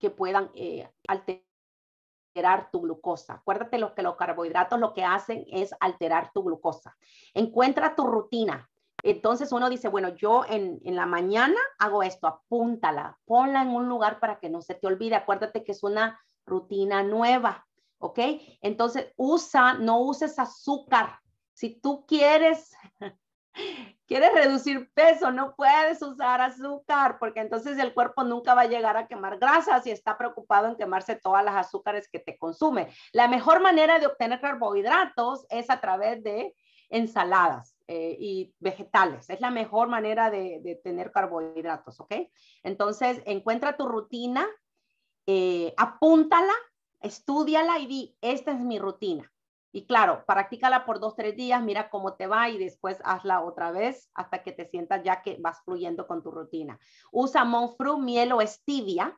que puedan eh, alterar tu glucosa. Acuérdate lo que los carbohidratos lo que hacen es alterar tu glucosa. Encuentra tu rutina. Entonces uno dice, bueno, yo en, en, la mañana hago esto, apúntala, ponla en un lugar para que no se te olvide. Acuérdate que es una rutina nueva, ¿ok? Entonces usa, no uses azúcar si tú quieres, [laughs] quieres reducir peso, no puedes usar azúcar, porque entonces el cuerpo nunca va a llegar a quemar grasas y está preocupado en quemarse todas las azúcares que te consume. La mejor manera de obtener carbohidratos es a través de ensaladas eh, y vegetales. Es la mejor manera de, tener carbohidratos, ¿ok? Entonces, encuentra tu rutina, eh, apúntala, estudiala y di, esta es mi rutina. Y claro, practícala por dos, tres días, mira cómo te va y después hazla otra vez hasta que te sientas ya que vas fluyendo con tu rutina. Usa monk miel o stevia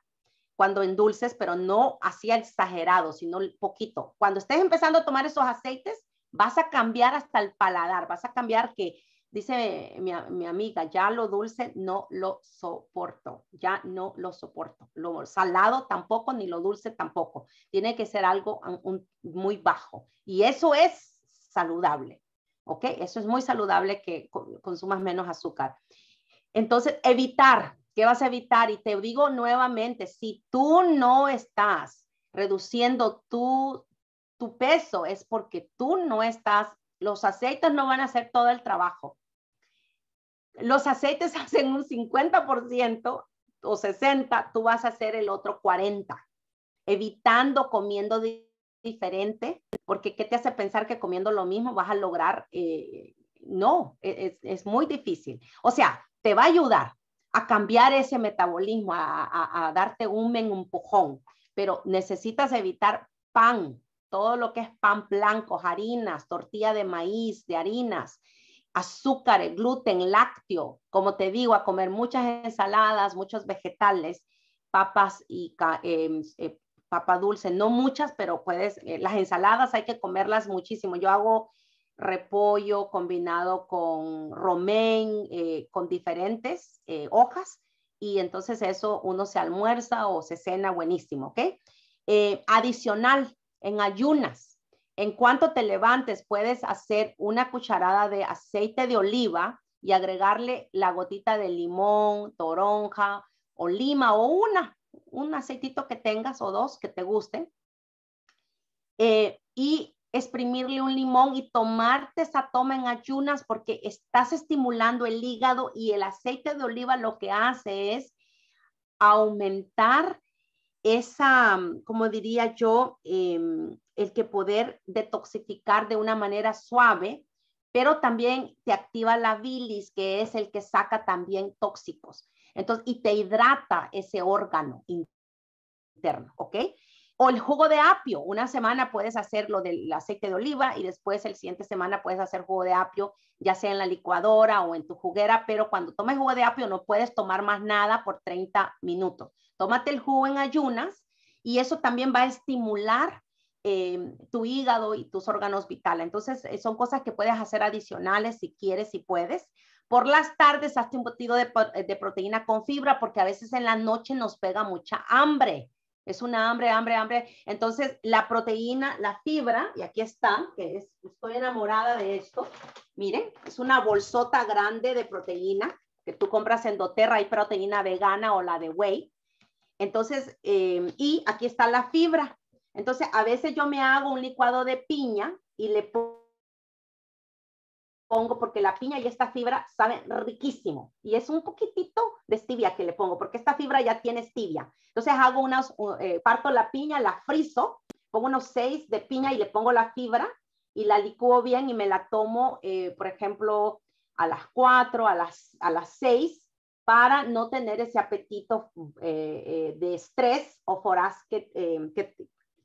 cuando endulces, pero no así exagerado, sino poquito. Cuando estés empezando a tomar esos aceites, vas a cambiar hasta el paladar, vas a cambiar que Dice mi, amiga, ya lo dulce no lo soporto, ya no lo soporto. Lo salado tampoco, ni lo dulce tampoco. Tiene que ser algo muy bajo. Y eso es saludable, ¿ok? Eso es muy saludable que consumas menos azúcar. Entonces, evitar, ¿qué vas a evitar? Y te digo nuevamente, si tú no estás reduciendo tu, tu peso, es porque tú no estás los aceites no van a hacer todo el trabajo. Los aceites [laughs] hacen un 50% o 60, tú vas a hacer el otro 40, evitando comiendo diferente, porque ¿qué te hace pensar que comiendo lo mismo vas a lograr? Eh, no, e-, es, muy difícil. O sea, te va a ayudar a cambiar ese metabolismo, a, darte a darte un empujón, pero necesitas evitar pan, todo lo que es pan blanco, harinas, tortilla de maíz, de harinas, azúcar, gluten, lácteo, como te digo, a comer muchas ensaladas, muchos vegetales, papas y em, eh, papa dulce, no muchas, pero puedes, eh, las ensaladas hay que comerlas muchísimo. Yo hago repollo combinado con romén, eh, con diferentes hojas, y entonces eso uno se almuerza o se cena buenísimo, ¿ok? adicional, en ayunas, en cuanto te levantes, puedes hacer una cucharada de aceite de oliva y agregarle la gotita de limón, toronja o lima o una, un aceitito que tengas o dos que te gusten. Eh, y exprimirle un limón y tomarte esa toma en ayunas porque estás estimulando el hígado y el aceite de oliva lo que hace es aumentar esa, mm, como diría yo, em, el que poder detoxificar de una manera suave, pero también te activa la bilis, que es el que saca también tóxicos. Entonces, y te hidrata ese órgano interno, ¿ok? O el jugo de apio, una semana puedes hacer lo del aceite de oliva y después el siguiente semana puedes hacer jugo de apio, ya sea en la licuadora o en tu juguera, pero cuando tomes jugo de apio no puedes tomar más nada por 30 minutos. Tómate el jugo en ayunas y eso también va a estimular eh, tu hígado y tus órganos vitales. Entonces, eh, son cosas que puedes hacer adicionales si quieres, si puedes. Por las tardes, hazte un botido de, proteína con fibra, porque a veces en la noche nos pega mucha hambre. Es una hambre, hambre, hambre. Entonces, la proteína, la fibra, y aquí está, que es, estoy enamorada de esto. Miren, es una bolsota grande de proteína que tú compras en doTERRA, hay proteína vegana o la de whey. Entonces, em, y aquí está la fibra. Entonces, a veces yo me hago un licuado de piña y le pongo, porque la piña y esta fibra saben riquísimo. Y es un poquitito de stevia que le pongo, porque esta fibra ya tiene stevia. Entonces, hago unas, eh, parto la piña, la friso, pongo unos seis de piña y le pongo la fibra y la licuo bien y me la tomo, eh, por ejemplo, a las cuatro, a las, a las 6 para no tener ese apetito mm, eh, eh, de estrés o foraz eh,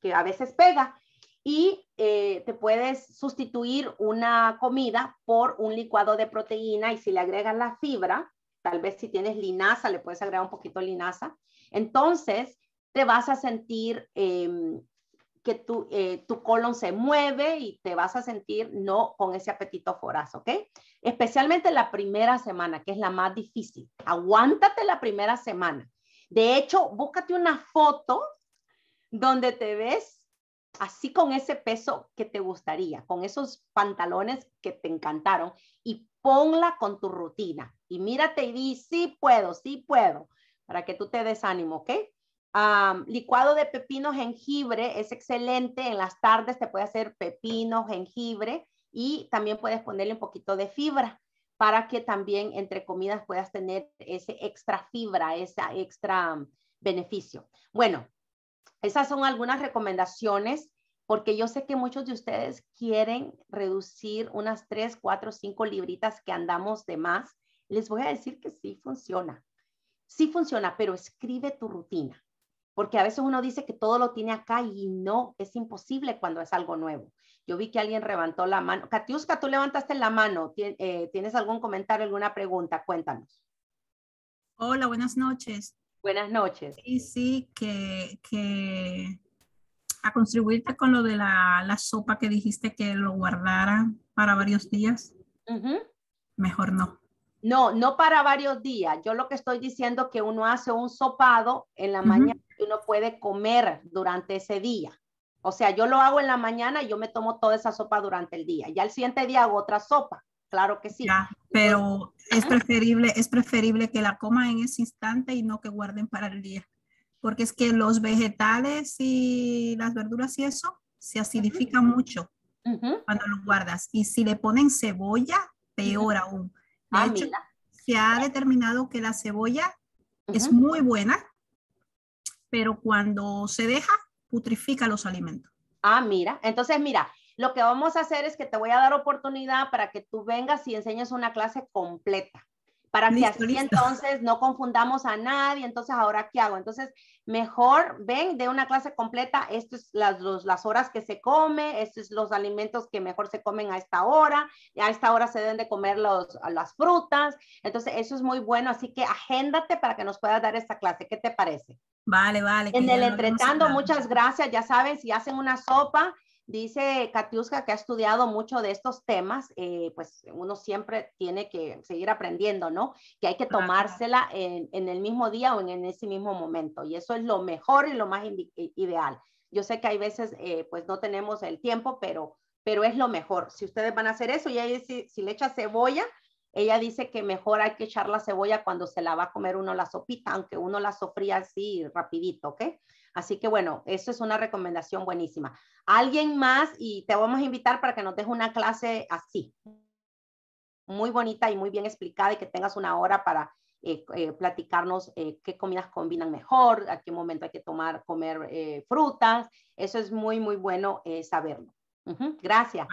que, a veces pega. Y te puedes sustituir una comida por un licuado de proteína y si le agregas la fibra, tal vez si tienes linaza, le puedes agregar un poquito de linaza. Entonces, te vas a sentir em, que eh, tu, colon se mueve y te vas a sentir no con ese apetito foraz, ¿ok? Especialmente la primera semana, que es la más difícil. Aguántate la primera semana. De hecho, búscate una foto donde te ves así con ese peso que te gustaría, con esos pantalones que te encantaron y ponla con tu rutina y mírate y di, sí puedo, sí puedo, para que tú te des ánimo, ¿ok? licuado de pepino, jengibre, es excelente. En las tardes te puede hacer pepino, jengibre y también puedes ponerle un poquito de fibra para que también entre comidas puedas tener ese extra fibra, ese extra beneficio. Bueno, esas son algunas recomendaciones porque yo sé que muchos de ustedes quieren reducir unas 3, 4, 5 libritas que andamos de más. Les voy a decir que sí funciona. Sí funciona, pero escribe tu rutina porque a veces uno dice que todo lo tiene acá y no, es imposible cuando es algo nuevo. Yo vi que alguien levantó la mano. Katiuska, tú levantaste la mano. Eh, ¿Tienes algún comentario, alguna pregunta? Cuéntanos. Hola, buenas noches. Buenas noches. Sí, sí, que, a contribuirte con lo de la, sopa que dijiste que lo guardara para varios días. Mejor no. No, no para varios días. Yo lo que estoy diciendo es que uno hace un sopado en la mañana y uno puede comer durante ese día. O sea, yo lo hago en la mañana y yo me tomo toda esa sopa durante el día. Ya el siguiente día hago otra sopa. Claro que sí. pero es preferible, es preferible que la coman en ese instante y no que guarden para el día. Porque es que los vegetales y las verduras y eso se acidifican mucho cuando los guardas. Y si le ponen cebolla, peor aún Ah, se ha determinado que la cebolla es muy buena, pero cuando se deja, putrifica los alimentos. Ah, mira. Entonces, mira, lo que vamos a hacer es que te voy a dar oportunidad para que tú vengas y enseñes una clase completa para que así entonces no confundamos a nadie, entonces ahora qué hago. Entonces, mejor ven de una clase completa, esto es las, las horas que se come, estos es los alimentos que mejor se comen a esta hora, a esta hora se deben de comer las frutas, entonces eso es muy bueno, así que agéndate para que nos puedas dar esta clase, ¿qué te parece? Vale, vale. En el entretando, muchas gracias, ya saben, si hacen una sopa, Dice Katiuska que ha estudiado mucho de estos temas, eh, pues uno siempre tiene que seguir aprendiendo, ¿no? Que hay que tomársela en, el mismo día o en, ese mismo momento. Y eso es lo mejor y lo más ideal. Yo sé que hay veces, eh, pues no tenemos el tiempo, pero, pero es lo mejor. Si ustedes van a hacer eso, y ahí si, si le echa cebolla, ella dice que mejor hay que echar la cebolla cuando se la va a comer uno la sopita, aunque uno la sofría así rapidito, ¿ok? Así que bueno, eso es una recomendación buenísima. Alguien más y te vamos a invitar para que nos deje una clase así, muy bonita y muy bien explicada y que tengas una hora para eh, eh, platicarnos eh, qué comidas combinan mejor, a qué momento hay que tomar, comer frutas. Eso es muy, muy bueno saberlo. gracias.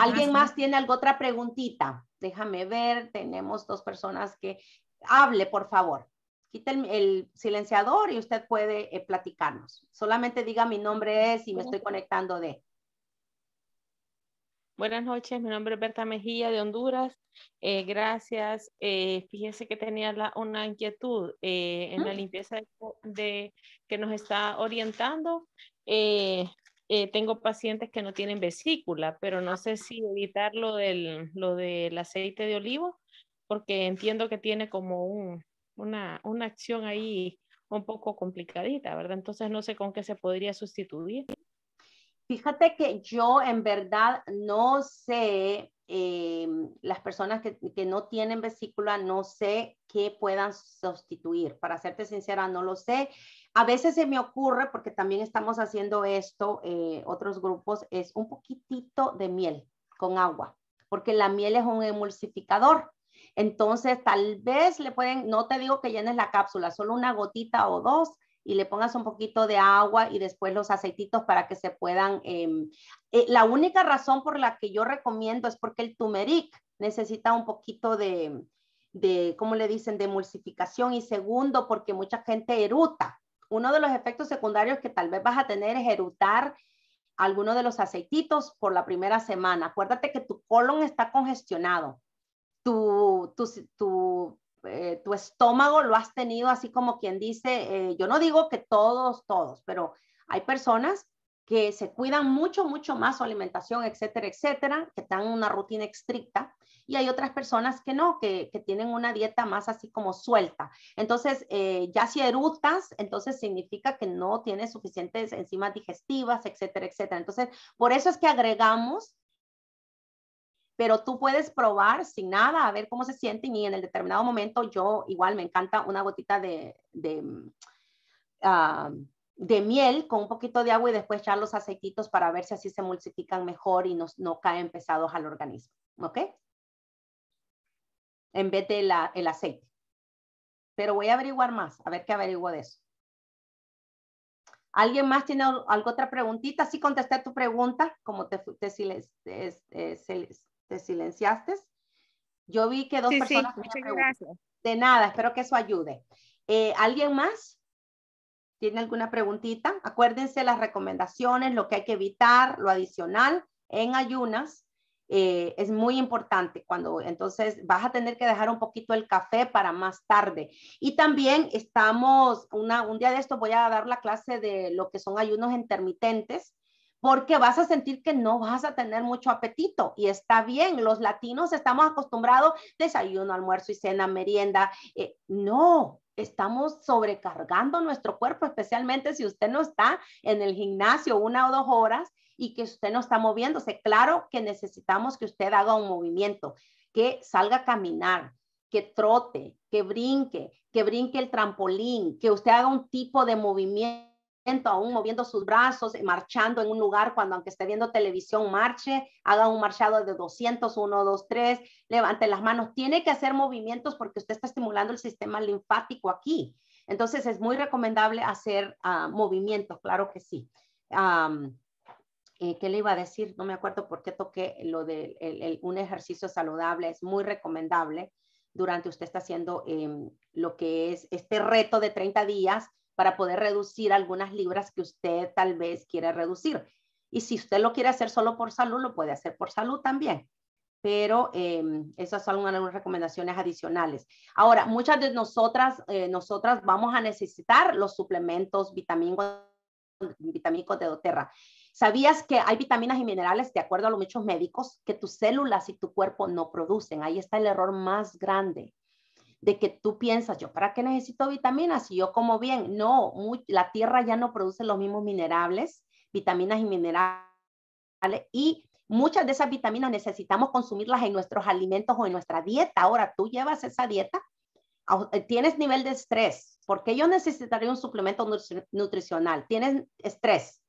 ¿Alguien más tiene alguna otra preguntita? Déjame ver, tenemos dos personas que... Hable, por favor quite el, silenciador y usted puede eh, platicarnos. Solamente diga mi nombre es y me estoy conectando de. Buenas noches, mi nombre es Berta Mejía de Honduras. Eh, gracias. Eh, fíjese que tenía una inquietud en la limpieza que nos está orientando. tengo pacientes que no tienen vesícula, pero no sé si evitar lo del, lo del aceite de olivo, porque entiendo que tiene como un, una, acción ahí un poco complicadita, ¿verdad? Entonces no sé con qué se podría sustituir. Fíjate que yo en verdad no sé, eh, las personas que, no tienen vesícula, no sé qué puedan sustituir. Para serte sincera, no lo sé. A veces se me ocurre, porque también estamos haciendo esto, eh, otros grupos, es un poquitito de miel con agua, porque la miel es un emulsificador. Entonces, tal vez le pueden, no te digo que llenes la cápsula, solo una gotita o dos y le pongas un poquito de agua y después los aceititos para que se puedan. Em, eh, la única razón por la que yo recomiendo es porque el turmeric necesita un poquito de, de, ¿cómo le dicen?, de emulsificación y segundo, porque mucha gente eruta. Uno de los efectos secundarios que tal vez vas a tener es erutar alguno de los aceititos por la primera semana. Acuérdate que tu colon está congestionado tu, tu, tu, eh, tu estómago lo has tenido así como quien dice, eh, yo no digo que todos, todos, pero hay personas que se cuidan mucho, mucho más su alimentación, etcétera, etcétera, que están en una rutina estricta. Y hay otras personas que no, que, que tienen una dieta más así como suelta. Entonces, eh, ya si erutas, entonces significa que no tienes suficientes enzimas digestivas, etcétera, etcétera. Entonces, por eso es que agregamos pero tú puedes probar sin nada, a ver cómo se sienten y en el determinado momento yo igual me encanta una gotita de, mm, ah, de, miel con un poquito de agua y después echar los aceititos para ver si así se multiplican mejor y no, no caen pesados al organismo, ¿ok? En vez del aceite. Pero voy a averiguar más, a ver qué averiguo de eso. ¿Alguien más tiene alguna otra preguntita? Sí contesté tu pregunta, como te, te, te, te te silenciaste. Yo vi que dos personas. De nada, espero que eso ayude. Eh, ¿Alguien más? ¿Tiene alguna preguntita? Acuérdense las recomendaciones, lo que hay que evitar, lo adicional en ayunas. Eh, es muy importante cuando entonces vas a tener que dejar un poquito el café para más tarde. Y también estamos, una, un día de esto voy a dar la clase de lo que son ayunos intermitentes porque vas a sentir que no vas a tener mucho apetito y está bien, los latinos estamos acostumbrados desayuno, almuerzo y cena, merienda. Eh, no, estamos sobrecargando nuestro cuerpo, especialmente si usted no está en el gimnasio una o dos horas y que usted no está moviéndose. Claro que necesitamos que usted haga un movimiento, que salga a caminar, que trote, que brinque, que brinque el trampolín, que usted haga un tipo de movimiento aún moviendo sus brazos, eh, marchando en un lugar cuando aunque esté viendo televisión, marche, haga un marchado de 200, 1, 2, 3, levante las manos. Tiene que hacer movimientos porque usted está estimulando el sistema linfático aquí. Entonces es muy recomendable hacer ah, movimientos, claro que sí. Eh, ¿Qué le iba a decir? No me acuerdo por qué toqué lo de un ejercicio saludable. Es muy recomendable durante usted está haciendo em, lo que es este reto de 30 días para poder reducir algunas libras que usted tal vez quiere reducir. Y si usted lo quiere hacer solo por salud, lo puede hacer por salud también. Pero em, esas son algunas recomendaciones adicionales. Ahora, muchas de nosotras, eh, nosotras vamos a necesitar los suplementos vitamínicos, de doTERRA. ¿Sabías que hay vitaminas y minerales, de acuerdo a los muchos médicos, que tus células y tu cuerpo no producen? Ahí está el error más grande de que tú piensas, yo para qué necesito vitaminas si yo como bien. No, la tierra ya no produce los mismos minerales, vitaminas y minerales. Y muchas de esas vitaminas necesitamos consumirlas en nuestros alimentos o en nuestra dieta. Ahora tú llevas esa dieta, eh, tienes nivel de estrés. porque yo necesitaría un suplemento nutricional? Tienes estrés.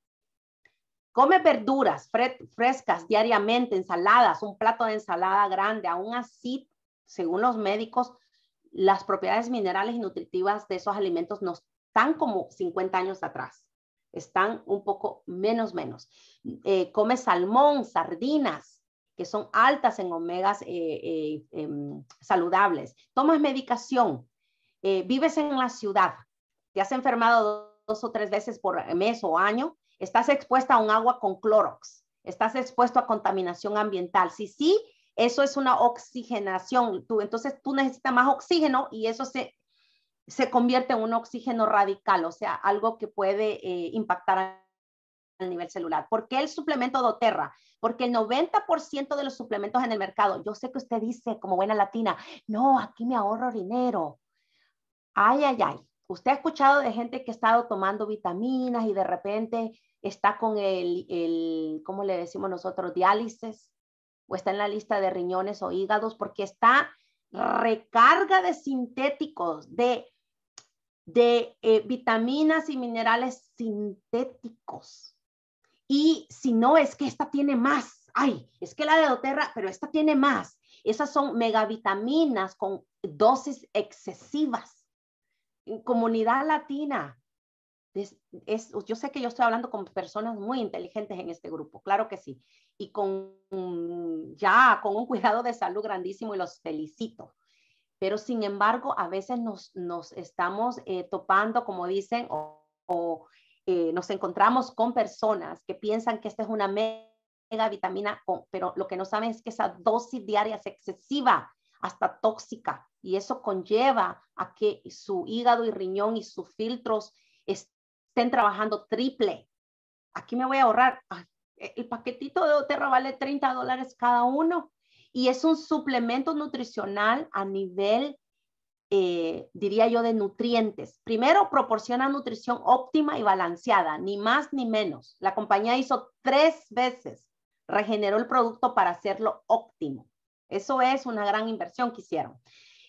Come verduras frescas diariamente, ensaladas, un plato de ensalada grande. Aún así, según los médicos, las propiedades minerales y nutritivas de esos alimentos no están como 50 años atrás, están un poco menos, menos. Eh, come salmón, sardinas, que son altas en omegas eh, eh, em, saludables. Tomas medicación, eh, vives en la ciudad, te has enfermado dos o tres veces por mes o año, estás expuesta a un agua con clorox, estás expuesto a contaminación ambiental. Si sí, eso es una oxigenación. Tú, entonces tú necesitas más oxígeno y eso se, se convierte en un oxígeno radical, o sea, algo que puede eh, impactar al nivel celular. ¿Por qué el suplemento doTERRA? Porque el 90% de los suplementos en el mercado, yo sé que usted dice como buena latina, no, aquí me ahorro dinero. Ay, ay, ay. Usted ha escuchado de gente que ha estado tomando vitaminas y de repente está con el, el ¿cómo le decimos nosotros? Diálisis o está en la lista de riñones o hígados porque está recarga de sintéticos, de, eh, vitaminas y minerales sintéticos. Y si no, es que esta tiene más. Ay, es que la de doTERRA, pero esta tiene más. Esas son megavitaminas con dosis excesivas. En comunidad latina, es, yo sé que yo estoy hablando con personas muy inteligentes en este grupo, claro que sí, y con mm, ya con un cuidado de salud grandísimo y los felicito. Pero sin embargo, a veces nos, nos estamos eh, topando, como dicen, o, eh, nos encontramos con personas que piensan que esta es una mega vitamina, pero lo que no saben es que esa dosis diaria es excesiva, hasta tóxica, y eso conlleva a que su hígado y riñón y sus filtros estén trabajando triple. Aquí me voy a ahorrar. E, el paquetito de Oterra vale 30 dólares cada uno y es un suplemento nutricional a nivel, eh, diría yo, de nutrientes. Primero, proporciona nutrición óptima y balanceada, ni más ni menos. La compañía hizo tres veces, regeneró el producto para hacerlo óptimo. Eso es una gran inversión que hicieron.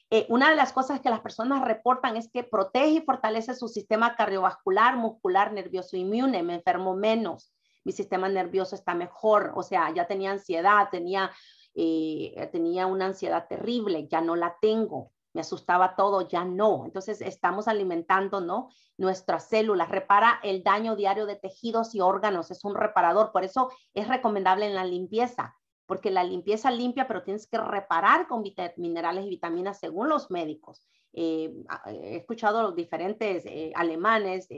Eh, una de las cosas que las personas reportan es que protege y fortalece su sistema cardiovascular, muscular, nervioso, inmune, me enfermo menos, mi sistema nervioso está mejor, o sea, ya tenía ansiedad, tenía, eh, tenía una ansiedad terrible, ya no la tengo, me asustaba todo, ya no. Entonces estamos alimentando, ¿no? Nuestras células, repara el daño diario de tejidos y órganos, es un reparador, por eso es recomendable en la limpieza porque la limpieza limpia, pero tienes que reparar con minerales y vitaminas según los médicos. Eh, ah, eh, he escuchado a los diferentes eh, alemanes,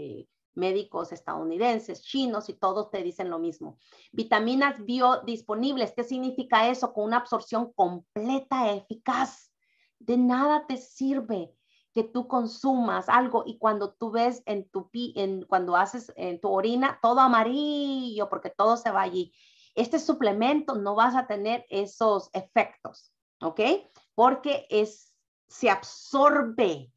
médicos estadounidenses, chinos y todos te dicen lo mismo. Vitaminas biodisponibles, ¿qué significa eso? Con una absorción completa eficaz. De nada te sirve que tú consumas algo y cuando tú ves en tu cuando haces en tu orina todo amarillo porque todo se va allí este suplemento no vas a tener esos efectos, ¿ok? Porque es, se absorbe,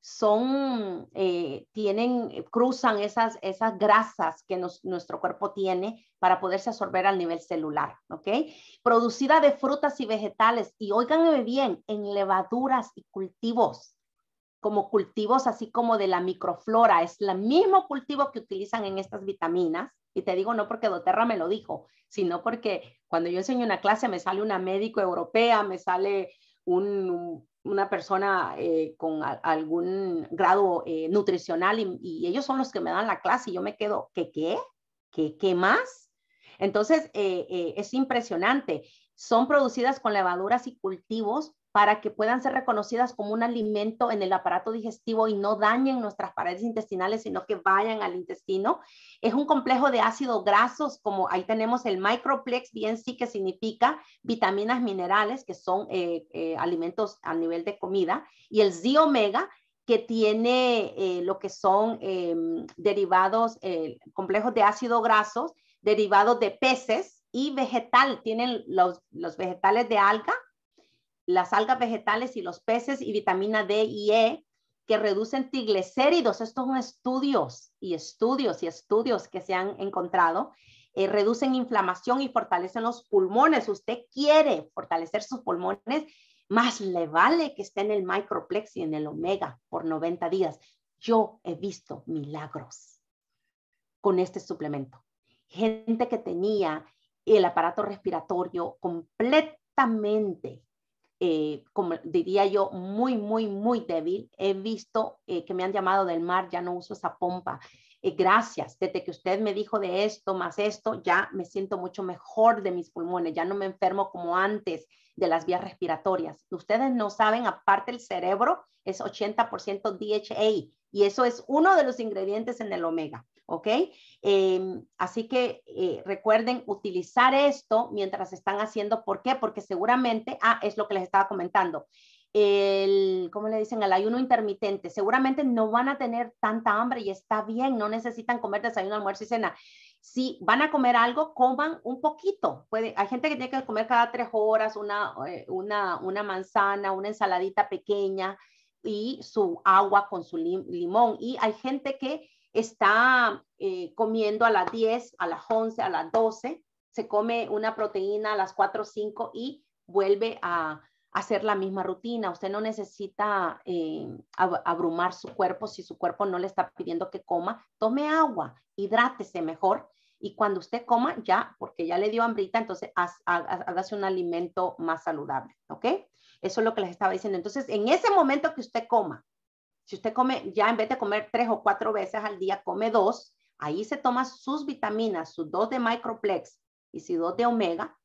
son, eh, tienen, cruzan esas, esas grasas que nuestro cuerpo tiene para poderse absorber al nivel celular, ¿ok? Producida de frutas y vegetales, y óiganme bien, en levaduras y cultivos, como cultivos así como de la microflora, es el mismo cultivo que utilizan en estas vitaminas, y te digo no porque Doterra me lo dijo, sino porque cuando yo enseño una clase me sale una médico europea, me sale una persona eh, con algún grado eh, nutricional y, ellos son los que me dan la clase y yo me quedo, ¿qué qué? ¿Qué, qué más? Entonces, eh, es impresionante. Son producidas con levaduras y cultivos para que puedan ser reconocidas como un alimento en el aparato digestivo y no dañen nuestras paredes intestinales, sino que vayan al intestino. Es un complejo de ácidos grasos, como ahí tenemos el microplex, bien sí que significa vitaminas minerales, que son eh, eh, alimentos a nivel de comida, y el Z omega, que tiene eh, lo que son em, derivados, complejos de ácidos grasos, derivados de peces y vegetal, tienen los vegetales de alga las algas vegetales y los peces y vitamina D y E que reducen triglicéridos. Estos son estudios y estudios y estudios que se han encontrado. Eh, reducen inflamación y fortalecen los pulmones. Usted quiere fortalecer sus pulmones, más le vale que esté en el microplex y en el omega por 90 días. Yo he visto milagros con este suplemento. Gente que tenía el aparato respiratorio completamente eh, como diría yo, muy, muy, muy débil. He visto eh, que me han llamado del mar, ya no uso esa pompa. Eh, gracias, desde que usted me dijo de esto, más esto, ya me siento mucho mejor de mis pulmones, ya no me enfermo como antes de las vías respiratorias. Ustedes no saben, aparte el cerebro es 80% DHA y eso es uno de los ingredientes en el omega. ¿ok? Em, así que eh, recuerden utilizar esto mientras están haciendo, ¿por qué? Porque seguramente, ah, es lo que les estaba comentando, el, ¿cómo le dicen? El ayuno intermitente, seguramente no van a tener tanta hambre y está bien, no necesitan comer desayuno, almuerzo y cena. Si van a comer algo, coman un poquito. Puede, hay gente que tiene que comer cada tres horas una, eh, una, una manzana, una ensaladita pequeña, y su agua con su limón. Y hay gente que está eh, comiendo a las 10, a las 11, a las 12, se come una proteína a las 4, 5 y vuelve a hacer la misma rutina. Usted no necesita eh, abrumar su cuerpo si su cuerpo no le está pidiendo que coma. Tome agua, hidrátese mejor y cuando usted coma ya, porque ya le dio hambrita, entonces hágase un alimento más saludable, ¿ok? Eso es lo que les estaba diciendo. Entonces, en ese momento que usted coma, si usted come, ya en vez de comer tres o cuatro veces al día, come dos, ahí se toma sus vitaminas, sus dos de microplex y sus dos de omega,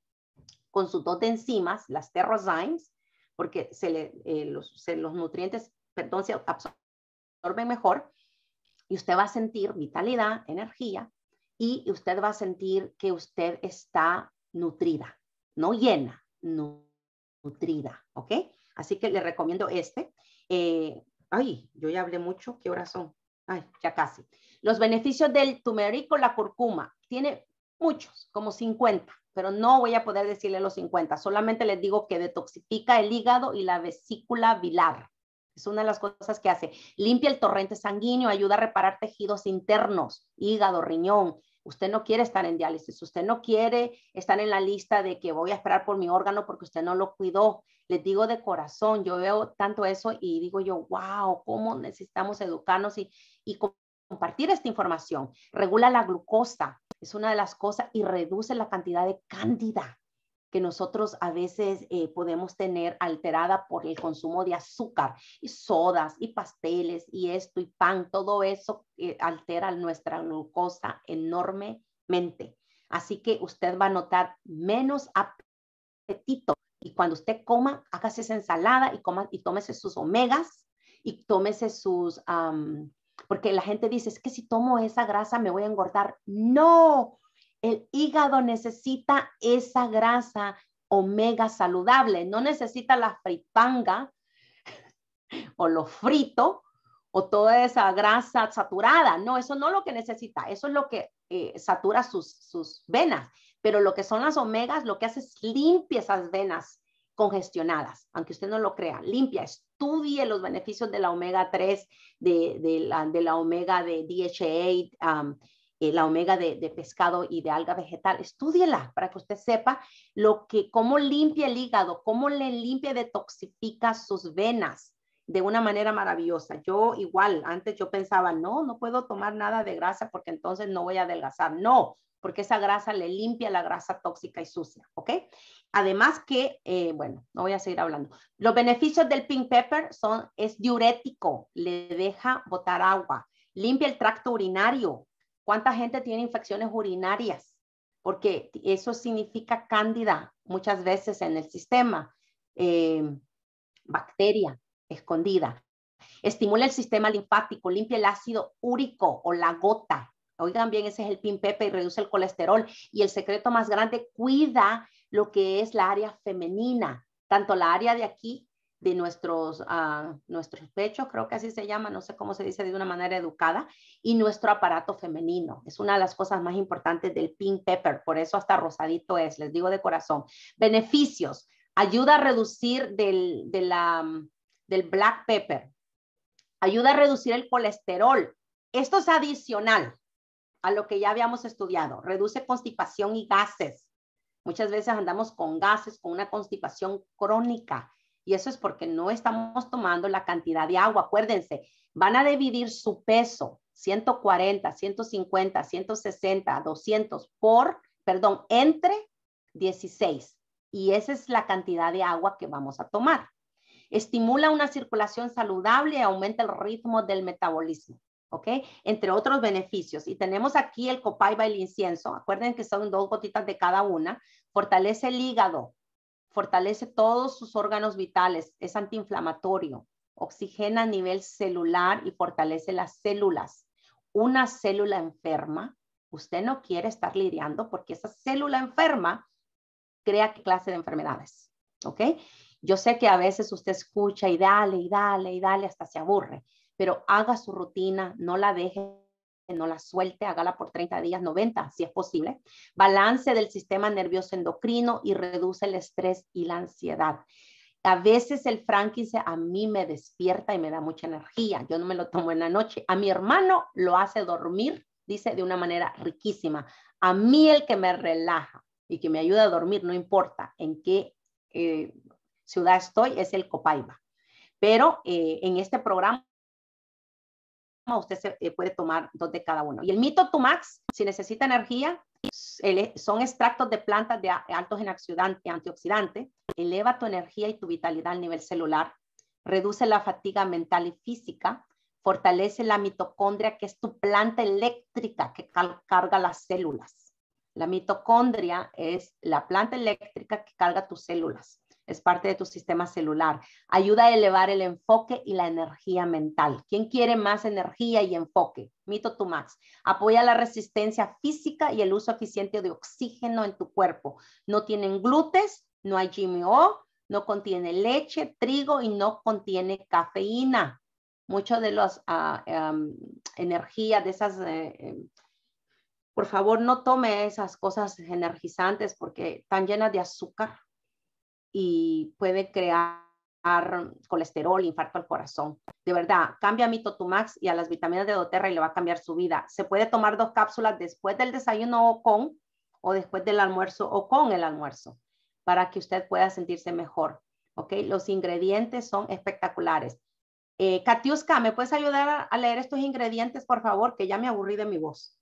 con sus dos de enzimas, las terrozymes, porque se le, eh, los, los, nutrientes, perdón, se absorben mejor y usted va a sentir vitalidad, energía y usted va a sentir que usted está nutrida, no llena, nutrida, ¿ok? Así que le recomiendo este. Eh, Ay, yo ya hablé mucho, ¿qué horas son? Ay, ya casi. Los beneficios del turmeric la curcuma, Tiene muchos, como 50, pero no voy a poder decirle los 50. Solamente les digo que detoxifica el hígado y la vesícula bilar. Es una de las cosas que hace. Limpia el torrente sanguíneo, ayuda a reparar tejidos internos, hígado, riñón, usted no quiere estar en diálisis, usted no quiere estar en la lista de que voy a esperar por mi órgano porque usted no lo cuidó les digo de corazón, yo veo tanto eso y digo yo, wow, cómo necesitamos educarnos y, compartir esta información. Regula la glucosa, es una de las cosas, y reduce la cantidad de cándida que nosotros a veces eh, podemos tener alterada por el consumo de azúcar y sodas y pasteles y esto y pan, todo eso eh, altera nuestra glucosa enormemente. Así que usted va a notar menos apetito y cuando usted coma, hágase esa ensalada y, coma, y tómese sus omegas y tómese sus... porque la gente dice, es que si tomo esa grasa me voy a engordar. No, el hígado necesita esa grasa omega saludable, no necesita la fritanga [laughs] o lo frito o toda esa grasa saturada. No, eso no es lo que necesita, eso es lo que eh, satura sus, sus venas. Pero lo que son las omegas, lo que hace es limpia esas venas congestionadas, aunque usted no lo crea, limpia, estudie los beneficios de la omega 3, de, la, omega de DHA, um, eh, la omega de, pescado y de alga vegetal, la para que usted sepa lo que, cómo limpia el hígado, cómo le limpia y detoxifica sus venas de una manera maravillosa. Yo igual, antes yo pensaba, no, no puedo tomar nada de grasa porque entonces no voy a adelgazar. No, porque esa grasa le limpia la grasa tóxica y sucia, ¿ok? Además que, eh, bueno, no voy a seguir hablando. Los beneficios del pink pepper son, es diurético, le deja botar agua, limpia el tracto urinario. ¿Cuánta gente tiene infecciones urinarias? Porque eso significa cándida muchas veces en el sistema, eh, bacteria escondida. Estimula el sistema linfático, limpia el ácido úrico o la gota, Oigan bien, ese es el pin pepper y reduce el colesterol. Y el secreto más grande, cuida lo que es la área femenina, tanto la área de aquí, de nuestros, ah, nuestros pechos, creo que así se llama, no sé cómo se dice de una manera educada, y nuestro aparato femenino. Es una de las cosas más importantes del pink pepper, por eso hasta rosadito es, les digo de corazón. Beneficios, ayuda a reducir del black pepper, ayuda a reducir el colesterol. Esto es adicional, a lo que ya habíamos estudiado. Reduce constipación y gases. Muchas veces andamos con gases, con una constipación crónica. Y eso es porque no estamos tomando la cantidad de agua. Acuérdense, van a dividir su peso, 140, 150, 160, 200 por, perdón, entre 16. Y esa es la cantidad de agua que vamos a tomar. Estimula una circulación saludable y aumenta el ritmo del metabolismo. ¿ok? Entre otros beneficios. Y tenemos aquí el copaiba y el incienso. acuérdense que son dos gotitas de cada una. Fortalece el hígado, fortalece todos sus órganos vitales, es antiinflamatorio, oxigena a nivel celular y fortalece las células. Una célula enferma, usted no quiere estar lidiando porque esa célula enferma crea qué clase de enfermedades, ¿ok? Yo sé que a veces usted escucha y dale y dale y dale hasta se aburre, pero haga su rutina, no la deje no la suelte, hágala por 30 días, 90, si es posible. Balance del sistema nervioso endocrino y reduce el estrés y la ansiedad. A veces el frankincense a mí me despierta y me da mucha energía. Yo no me lo tomo en la noche. A mi hermano lo hace dormir, dice, de una manera riquísima. A mí el que me relaja y que me ayuda a dormir, no importa en qué eh, ciudad estoy, es el copaiba. Pero eh, en este programa usted eh, puede tomar dos de cada uno. Y el Mito Tumax, si necesita energía, e, son extractos de plantas de altos en antioxidantes, antioxidante, eleva tu energía y tu vitalidad a nivel celular, reduce la fatiga mental y física, fortalece la mitocondria, que es tu planta eléctrica que carga las células. La mitocondria es la planta eléctrica que carga tus células es parte de tu sistema celular. Ayuda a elevar el enfoque y la energía mental. ¿Quién quiere más energía y enfoque? Mito tu max. Apoya la resistencia física y el uso eficiente de oxígeno en tu cuerpo. No tienen glutes, no hay GMO, no contiene leche, trigo y no contiene cafeína. muchos de las ah, em, energías de esas... Eh, em, por favor, no tome esas cosas energizantes porque están llenas de azúcar y puede crear colesterol, infarto al corazón. De verdad, cambia a Mitotumax y a las vitaminas de doTERRA y le va a cambiar su vida. Se puede tomar dos cápsulas después del desayuno o con, o después del almuerzo o con el almuerzo, para que usted pueda sentirse mejor. ¿Ok? Los ingredientes son espectaculares. Eh, Katiuska, ¿me puedes ayudar a leer estos ingredientes, por favor? Que ya me aburrí de mi voz.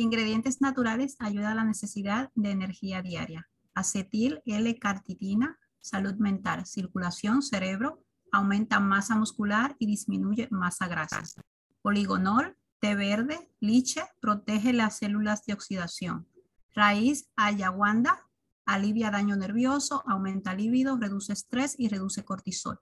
Ingredientes naturales ayuda a la necesidad de energía diaria. Acetil L-cartitina, salud mental, circulación, cerebro, aumenta masa muscular y disminuye masa grasa. Poligonol, té verde, liche, protege las células de oxidación. Raíz ayahuanda, alivia daño nervioso, aumenta libido, reduce estrés y reduce cortisol.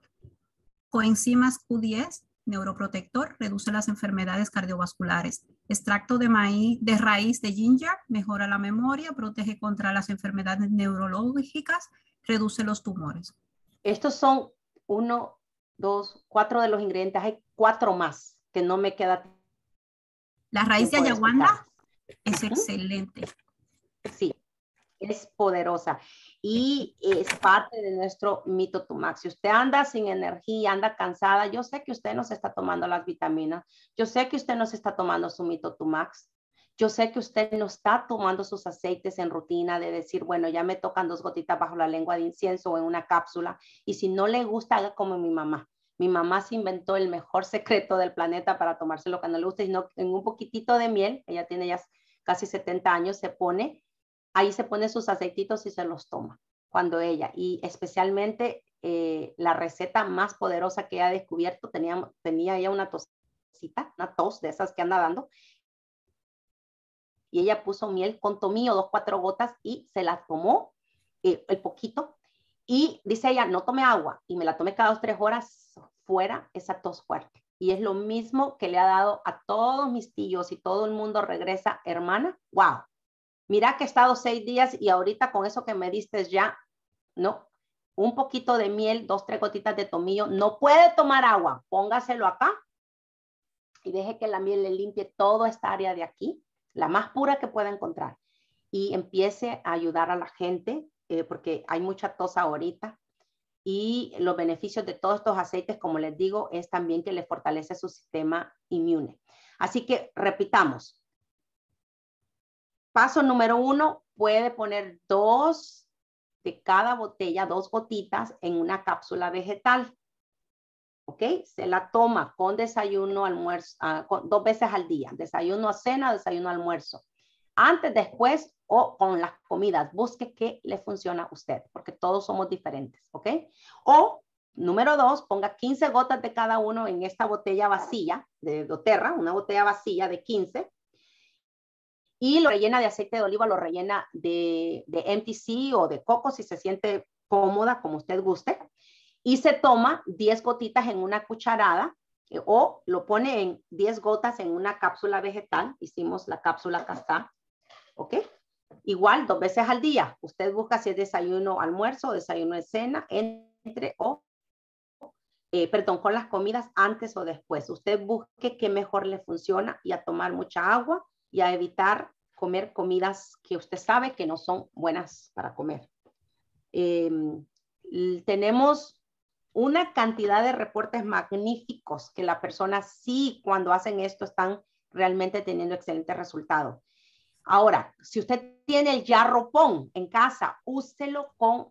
Coenzimas Q10, neuroprotector, reduce las enfermedades cardiovasculares. Extracto de maíz de raíz de ginger mejora la memoria, protege contra las enfermedades neurológicas, reduce los tumores. Estos son uno, dos, cuatro de los ingredientes. Hay cuatro más que no me queda. La raíz de ayahuasca es excelente. Sí, es poderosa y es parte de nuestro mito Tumax. Si usted anda sin energía, anda cansada, yo sé que usted no se está tomando las vitaminas, yo sé que usted no se está tomando su mito Tumax. Yo sé que usted no está tomando sus aceites en rutina de decir, bueno, ya me tocan dos gotitas bajo la lengua de incienso o en una cápsula. Y si no le gusta, haga como mi mamá. Mi mamá se inventó el mejor [laughs] secreto del planeta para tomárselo cuando no le guste, sino en un poquitito de miel, ella tiene ya casi 70 años, se pone ahí se pone sus aceititos y se los toma cuando ella, y especialmente eh, la receta más poderosa que ha descubierto, tenía, tenía ella una tosita, una tos de esas que anda dando, y ella puso miel con tomillo, dos, cuatro gotas, y se la tomó eh, el poquito, y dice ella, no tomé agua, y me la tomé cada dos, tres horas fuera esa tos fuerte. Y es lo mismo que le ha dado a todos mis tíos y todo el mundo regresa, hermana, wow, mira que he estado seis días y ahorita con eso que me diste ya, no, un poquito de miel, dos, tres gotitas de tomillo, no puede tomar agua, póngaselo acá y deje que la miel le limpie toda esta área de aquí, la más pura que pueda encontrar y empiece a ayudar a la gente eh, porque hay mucha tos ahorita y los beneficios de todos estos aceites, como les digo, es también que le fortalece su sistema inmune. Así que repitamos, Paso número uno, puede poner dos de cada botella, dos gotitas en una cápsula vegetal. ¿Ok? Se la toma con desayuno, almuerzo, ah, dos veces al día. Desayuno a cena, desayuno almuerzo. Antes, después o con las comidas. Busque qué le funciona a usted, porque todos somos diferentes. ¿Ok? O Número dos, ponga 15 gotas de cada uno en esta botella vacía de doTERRA, una botella vacía de 15, y lo rellena de aceite de oliva, lo rellena de, MTC o de coco si se siente cómoda, como usted guste, y se toma 10 gotitas en una cucharada eh, o lo pone en 10 gotas en una cápsula vegetal. Hicimos la cápsula casta, ¿ok? Igual, dos veces al día. Usted busca si es desayuno, almuerzo, desayuno cena, entre o, eh, perdón, con las comidas antes o después. Usted busque qué mejor le funciona y a tomar mucha agua y a evitar comer comidas que usted sabe que no son buenas para comer. Em, tenemos una cantidad de reportes magníficos que la persona sí, cuando hacen esto, están realmente teniendo excelente resultado. Ahora, si usted tiene el jarropón en casa, úselo con,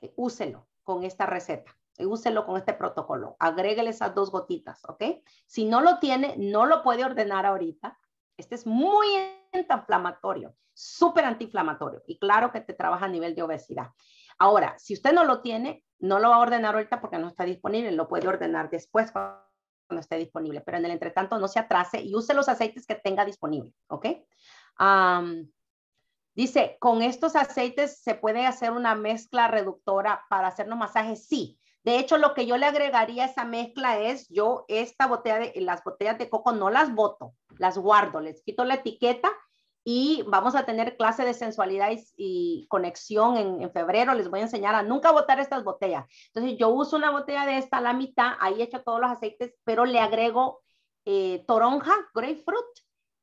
eh, úselo con esta receta, eh, úselo con este protocolo, agréguele esas dos gotitas, ¿ok? Si no lo tiene, no lo puede ordenar ahorita, este es muy antiinflamatorio, súper antiinflamatorio y claro que te trabaja a nivel de obesidad. Ahora, si usted no lo tiene, no lo va a ordenar ahorita porque no está disponible, lo puede ordenar después cuando esté disponible, pero en el entretanto no se atrase y use los aceites que tenga disponible, ¿ok? dice, ¿con estos aceites se puede hacer una mezcla reductora para hacernos masajes? Sí. De hecho, lo que yo le agregaría a esa mezcla es, yo esta botella de, las botellas de coco no las boto, las guardo, les quito la etiqueta y vamos a tener clase de sensualidad y, conexión en, febrero. Les voy a enseñar a nunca botar estas botellas. Entonces yo uso una botella de esta, la mitad, ahí echo todos los aceites, pero le agrego eh, toronja, grapefruit,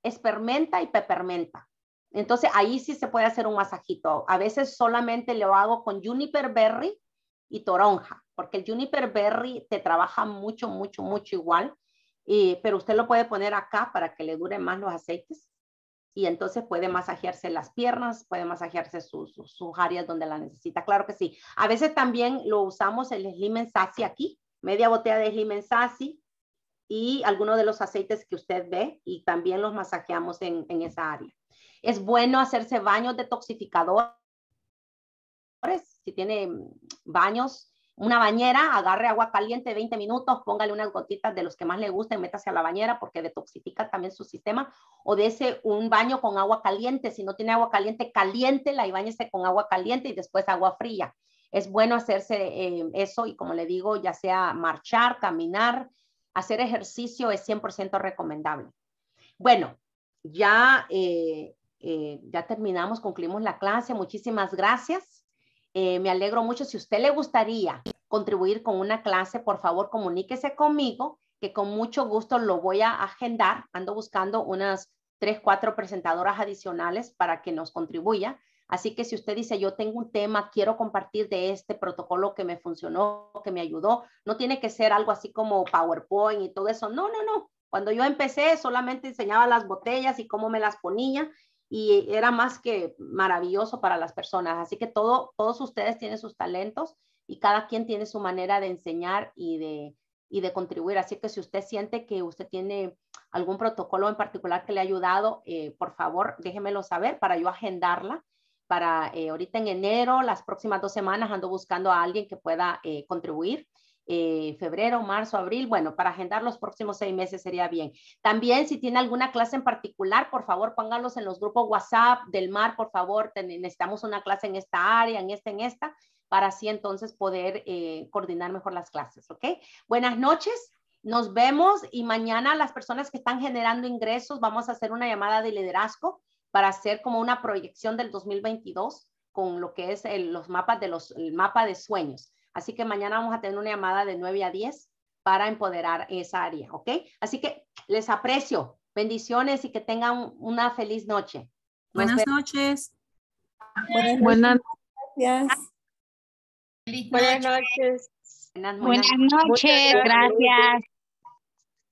espermenta y pepermenta. Entonces ahí sí se puede hacer un masajito. A veces solamente lo hago con juniper berry y toronja, porque el juniper berry te trabaja mucho, mucho, mucho igual pero usted lo puede poner acá para que le duren más los aceites y entonces puede masajearse las piernas, puede masajearse sus, sus, áreas donde la necesita. Claro que sí. A veces también lo usamos el Slim Sassy aquí, media botella de Slim Sassy y algunos de los aceites que usted ve y también los masajeamos en, en esa área. Es bueno hacerse baños detoxificadores. Si tiene baños una bañera, agarre agua caliente 20 minutos, póngale unas gotitas de los que más le gusten, métase a la bañera porque detoxifica también su sistema, o dése un baño con agua caliente, si no tiene agua caliente, caliéntela y bañese con agua caliente y después agua fría. Es bueno hacerse em, eso y como le digo, ya sea marchar, caminar, hacer ejercicio es 100% recomendable. Bueno, ya, eh, eh, ya terminamos, concluimos la clase, muchísimas gracias. Eh, me alegro mucho. Si usted le gustaría contribuir con una clase, por favor comuníquese conmigo, que con mucho gusto lo voy a agendar. Ando buscando unas tres, cuatro presentadoras adicionales para que nos contribuya. Así que si usted dice, yo tengo un tema, quiero compartir de este protocolo que me funcionó, que me ayudó, no tiene que ser algo así como PowerPoint y todo eso. No, no, no. Cuando yo empecé, solamente enseñaba las botellas y cómo me las ponía y era más que maravilloso para las personas. Así que todo, todos ustedes tienen sus talentos y cada quien tiene su manera de enseñar y de, y de contribuir. Así que si usted siente que usted tiene algún protocolo en particular que le ha ayudado, eh, por favor déjemelo saber para yo agendarla. Para eh, ahorita en enero, las próximas dos semanas ando buscando a alguien que pueda eh, contribuir eh, febrero, marzo, abril, bueno, para agendar los próximos seis meses sería bien. También si tiene alguna clase en particular, por favor póngalos en los grupos WhatsApp del mar, por favor, necesitamos una clase en esta área, en esta, en esta, para así entonces poder eh, coordinar mejor las clases, ¿ok? Buenas noches. Nos vemos y mañana las personas que están generando ingresos, vamos a hacer una llamada de liderazgo para hacer como una proyección del 2022 con lo que es los mapas de los, el mapa de sueños. Así que mañana vamos a tener una llamada de 9 a 10 para empoderar esa área, ¿ok? Así que les aprecio. Bendiciones y que tengan una feliz noche. Buenas noches. Buenas, buenas noches. Buenas noches. buenas noches. Gracias.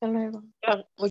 Hasta luego.